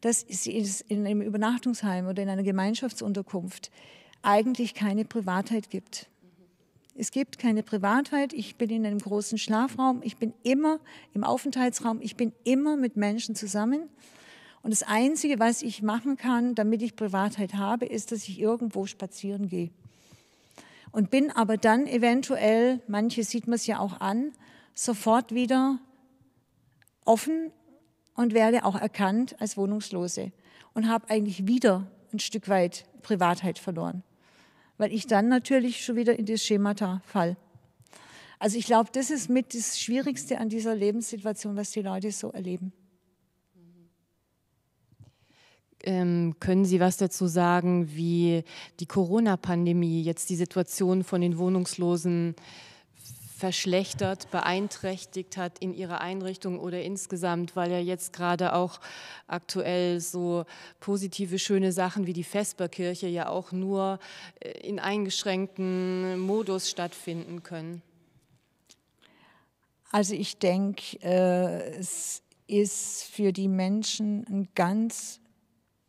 Dass sie in einem Übernachtungsheim oder in einer Gemeinschaftsunterkunft eigentlich keine Privatheit gibt. Es gibt keine Privatheit. Ich bin in einem großen Schlafraum. Ich bin immer im Aufenthaltsraum. Ich bin immer mit Menschen zusammen. Und das Einzige, was ich machen kann, damit ich Privatheit habe, ist, dass ich irgendwo spazieren gehe. Und bin aber dann eventuell, manche sieht man es ja auch an, sofort wieder offen und werde auch erkannt als Wohnungslose und habe eigentlich wieder ein Stück weit Privatheit verloren, weil ich dann natürlich schon wieder in das Schemata fall. Also ich glaube, das ist mit das Schwierigste an dieser Lebenssituation, was die Leute so erleben. Ähm, können Sie was dazu sagen, wie die Corona-Pandemie jetzt die Situation von den Wohnungslosen äh, verschlechtert, beeinträchtigt hat in ihrer Einrichtung oder insgesamt, weil ja jetzt gerade auch aktuell so positive, schöne Sachen wie die Vesperkirche ja auch nur äh, in eingeschränkten Modus stattfinden können? Also ich denke, äh, es ist für die Menschen eine ganz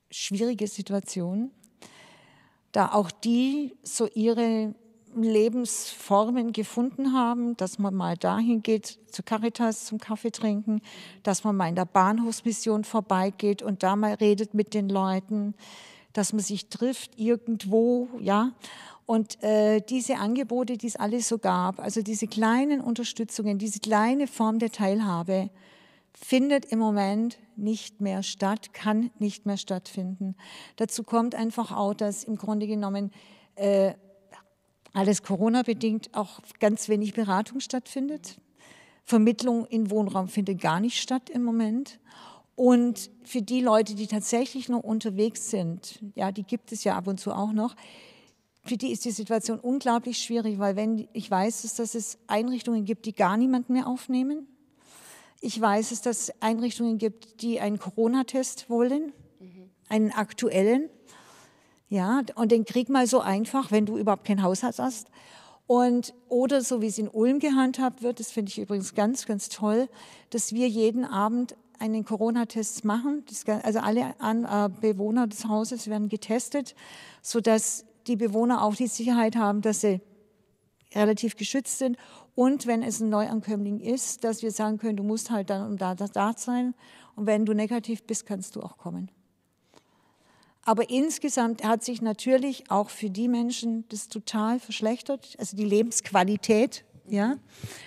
schwierige Situation, da auch die so ihre Lebensformen gefunden haben, dass man mal dahin geht, zu Caritas zum Kaffee trinken, dass man mal in der Bahnhofsmission vorbeigeht und da mal redet mit den Leuten, dass man sich trifft irgendwo, ja. Und äh, diese Angebote, die es alles so gab, also diese kleinen Unterstützungen, diese kleine Form der Teilhabe, findet im Moment nicht mehr statt, kann nicht mehr stattfinden. Dazu kommt einfach auch, dass im Grunde genommen äh, alles Corona-bedingt auch ganz wenig Beratung stattfindet. Vermittlung in Wohnraum findet gar nicht statt im Moment. Und für die Leute, die tatsächlich noch unterwegs sind, ja, die gibt es ja ab und zu auch noch, für die ist die Situation unglaublich schwierig, weil wenn ich weiß es, dass es Einrichtungen gibt, die gar niemanden mehr aufnehmen. Ich weiß es, dass es Einrichtungen gibt, die einen Corona-Test wollen, mhm. einen aktuellen, ja, und den Krieg mal so einfach, wenn du überhaupt kein Haushalt hast. Und, oder so wie es in Ulm gehandhabt wird, das finde ich übrigens ganz, ganz toll, dass wir jeden Abend einen Corona-Test machen. Das, also alle an, äh, Bewohner des Hauses werden getestet, sodass die Bewohner auch die Sicherheit haben, dass sie relativ geschützt sind. Und wenn es ein Neuankömmling ist, dass wir sagen können, du musst halt dann und da, da, da sein. Und wenn du negativ bist, kannst du auch kommen. Aber insgesamt hat sich natürlich auch für die Menschen das total verschlechtert, also die Lebensqualität, ja,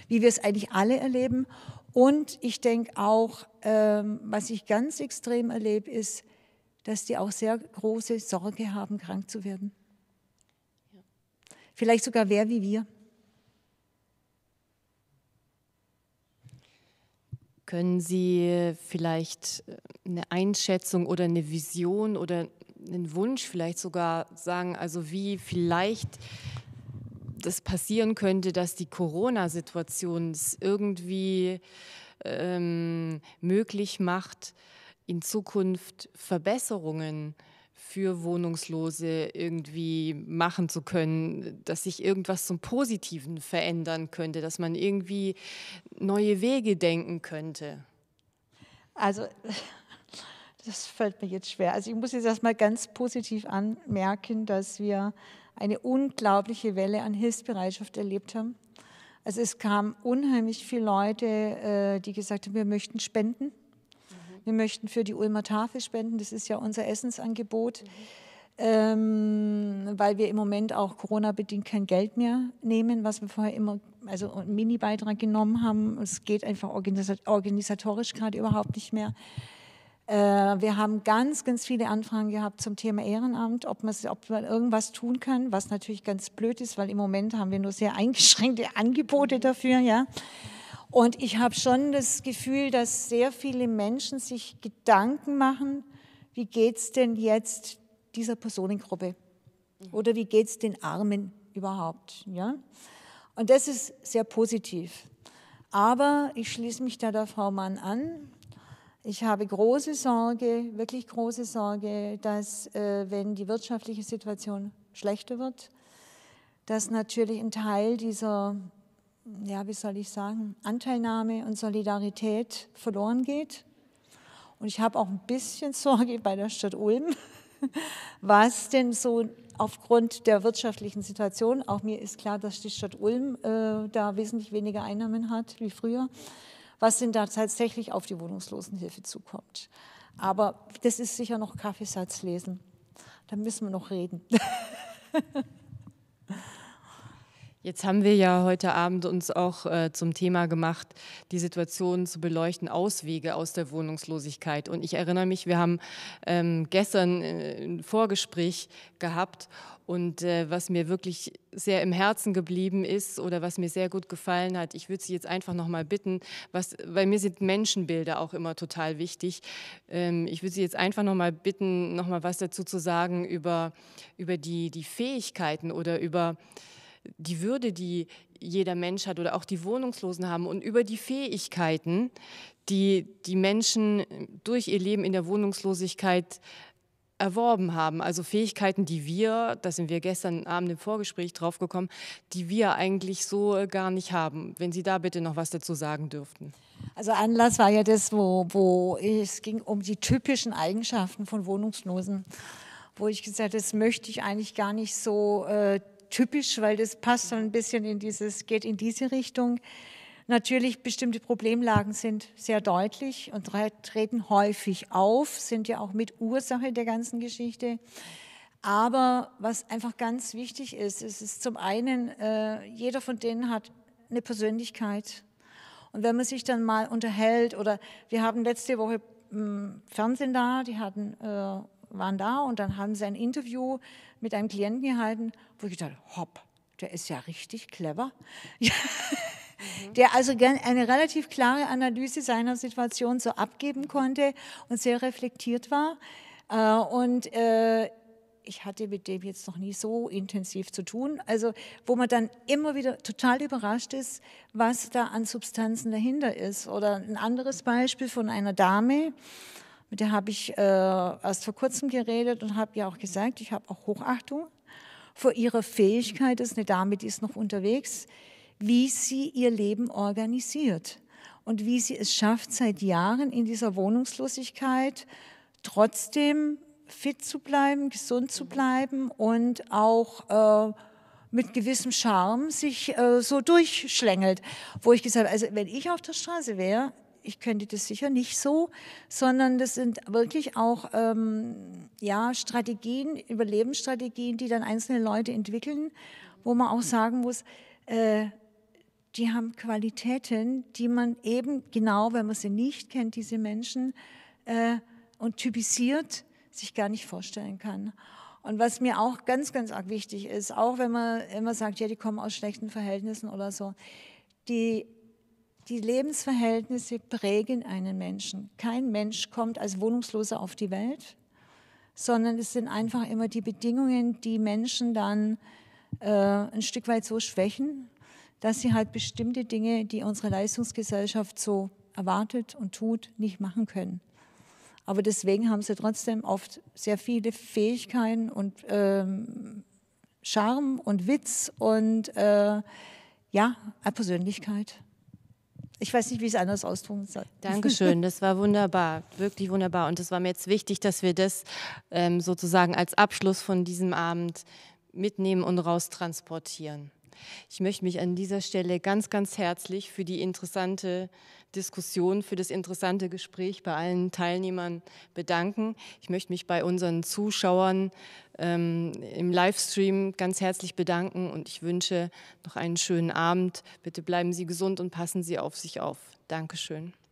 wie wir es eigentlich alle erleben. Und ich denke auch, ähm, was ich ganz extrem erlebe, ist, dass die auch sehr große Sorge haben, krank zu werden. Vielleicht sogar wer wie wir. Können Sie vielleicht äh, eine Einschätzung oder eine Vision oder einen Wunsch vielleicht sogar sagen, also wie vielleicht das passieren könnte, dass die Corona-Situation es irgendwie ähm, möglich macht, in Zukunft Verbesserungen äh, für Wohnungslose irgendwie machen zu können, dass sich irgendwas zum Positiven verändern könnte, dass man irgendwie neue Wege denken könnte? Also, das fällt mir jetzt schwer. Also, ich muss jetzt erstmal ganz positiv anmerken, dass wir eine unglaubliche Welle an Hilfsbereitschaft erlebt haben. Also es kamen unheimlich viele Leute, äh, die gesagt haben, wir möchten spenden. Wir möchten für die Ulmer Tafel spenden, das ist ja unser Essensangebot, mhm. ähm, weil wir im Moment auch Corona-bedingt kein Geld mehr nehmen, was wir vorher immer, also einen Mini-Beitrag genommen haben. Es geht einfach organisatorisch gerade überhaupt nicht mehr. Äh, wir haben ganz, ganz viele Anfragen gehabt zum Thema Ehrenamt, ob, ob man irgendwas tun kann, was natürlich ganz blöd ist, weil im Moment haben wir nur sehr eingeschränkte Angebote dafür, ja. Und ich habe schon das Gefühl, dass sehr viele Menschen sich Gedanken machen, wie geht es denn jetzt dieser Personengruppe oder wie geht es den Armen überhaupt. Ja? Und das ist sehr positiv. Aber ich schließe mich da der Frau Mann an. Ich habe große Sorge, wirklich große Sorge, dass äh, wenn die wirtschaftliche Situation schlechter wird, dass natürlich ein Teil dieser ja, wie soll ich sagen, Anteilnahme und Solidarität verloren geht. Und ich habe auch ein bisschen Sorge bei der Stadt Ulm, was denn so aufgrund der wirtschaftlichen Situation, auch mir ist klar, dass die Stadt Ulm äh, da wesentlich weniger Einnahmen hat wie früher, was denn da tatsächlich auf die Wohnungslosenhilfe zukommt. Aber das ist sicher noch Kaffeesatz lesen. Da müssen wir noch reden. Jetzt haben wir ja heute Abend uns auch äh, zum Thema gemacht, die Situation zu beleuchten, Auswege aus der Wohnungslosigkeit. Und ich erinnere mich, wir haben ähm, gestern äh, ein Vorgespräch gehabt und äh, was mir wirklich sehr im Herzen geblieben ist oder was mir sehr gut gefallen hat, ich würde Sie jetzt einfach nochmal bitten, was, weil mir sind Menschenbilder auch immer total wichtig. Ähm, ich würde Sie jetzt einfach nochmal bitten, nochmal was dazu zu sagen über, über die, die Fähigkeiten oder über die Würde, die jeder Mensch hat oder auch die Wohnungslosen haben und über die Fähigkeiten, die die Menschen durch ihr Leben in der Wohnungslosigkeit erworben haben. Also Fähigkeiten, die wir, da sind wir gestern Abend im Vorgespräch draufgekommen, die wir eigentlich so gar nicht haben. Wenn Sie da bitte noch was dazu sagen dürften. Also Anlass war ja das, wo, wo es ging um die typischen Eigenschaften von Wohnungslosen, wo ich gesagt habe, das möchte ich eigentlich gar nicht so äh, typisch, weil das passt so ein bisschen in dieses, geht in diese Richtung. Natürlich, bestimmte Problemlagen sind sehr deutlich und treten häufig auf, sind ja auch mit Ursache der ganzen Geschichte. Aber was einfach ganz wichtig ist, es ist zum einen, äh, jeder von denen hat eine Persönlichkeit. Und wenn man sich dann mal unterhält oder wir haben letzte Woche hm, Fernsehen da, die hatten, äh, waren da und dann haben sie ein Interview mit einem Klienten gehalten, wo ich dachte, hopp, der ist ja richtig clever. Der also eine relativ klare Analyse seiner Situation so abgeben konnte und sehr reflektiert war. Äh, und äh, ich hatte mit dem jetzt noch nie so intensiv zu tun. Also, wo man dann immer wieder total überrascht ist, was da an Substanzen dahinter ist. Oder ein anderes Beispiel von einer Dame, mit der habe ich äh, erst vor kurzem geredet und habe ihr auch gesagt, ich habe auch Hochachtung vor ihrer Fähigkeit, das ist eine Dame, die ist noch unterwegs, wie sie ihr Leben organisiert und wie sie es schafft, seit Jahren in dieser Wohnungslosigkeit trotzdem fit zu bleiben, gesund zu bleiben und auch äh, mit gewissem Charme sich äh, so durchschlängelt, wo ich gesagt habe, also wenn ich auf der Straße wäre, ich könnte das sicher nicht so, sondern das sind wirklich auch ähm, ja, Strategien, Überlebensstrategien, die dann einzelne Leute entwickeln, wo man auch sagen muss, äh, die haben Qualitäten, die man eben genau, wenn man sie nicht kennt, diese Menschen äh, und typisiert, sich gar nicht vorstellen kann. Und was mir auch ganz, ganz arg wichtig ist, auch wenn man immer sagt, ja, die kommen aus schlechten Verhältnissen oder so, die die Lebensverhältnisse prägen einen Menschen. Kein Mensch kommt als Wohnungsloser auf die Welt, sondern es sind einfach immer die Bedingungen, die Menschen dann äh, ein Stück weit so schwächen, dass sie halt bestimmte Dinge, die unsere Leistungsgesellschaft so erwartet und tut, nicht machen können. Aber deswegen haben sie trotzdem oft sehr viele Fähigkeiten und ähm, Charme und Witz und äh, ja, Persönlichkeit. Ich weiß nicht, wie ich es anders ausdrücken soll. Dankeschön, das war wunderbar, wirklich wunderbar. Und es war mir jetzt wichtig, dass wir das ähm, sozusagen als Abschluss von diesem Abend mitnehmen und raustransportieren. Ich möchte mich an dieser Stelle ganz, ganz herzlich für die interessante Diskussion, für das interessante Gespräch bei allen Teilnehmern bedanken. Ich möchte mich bei unseren Zuschauern ähm, im Livestream ganz herzlich bedanken und ich wünsche noch einen schönen Abend. Bitte bleiben Sie gesund und passen Sie auf sich auf. Dankeschön.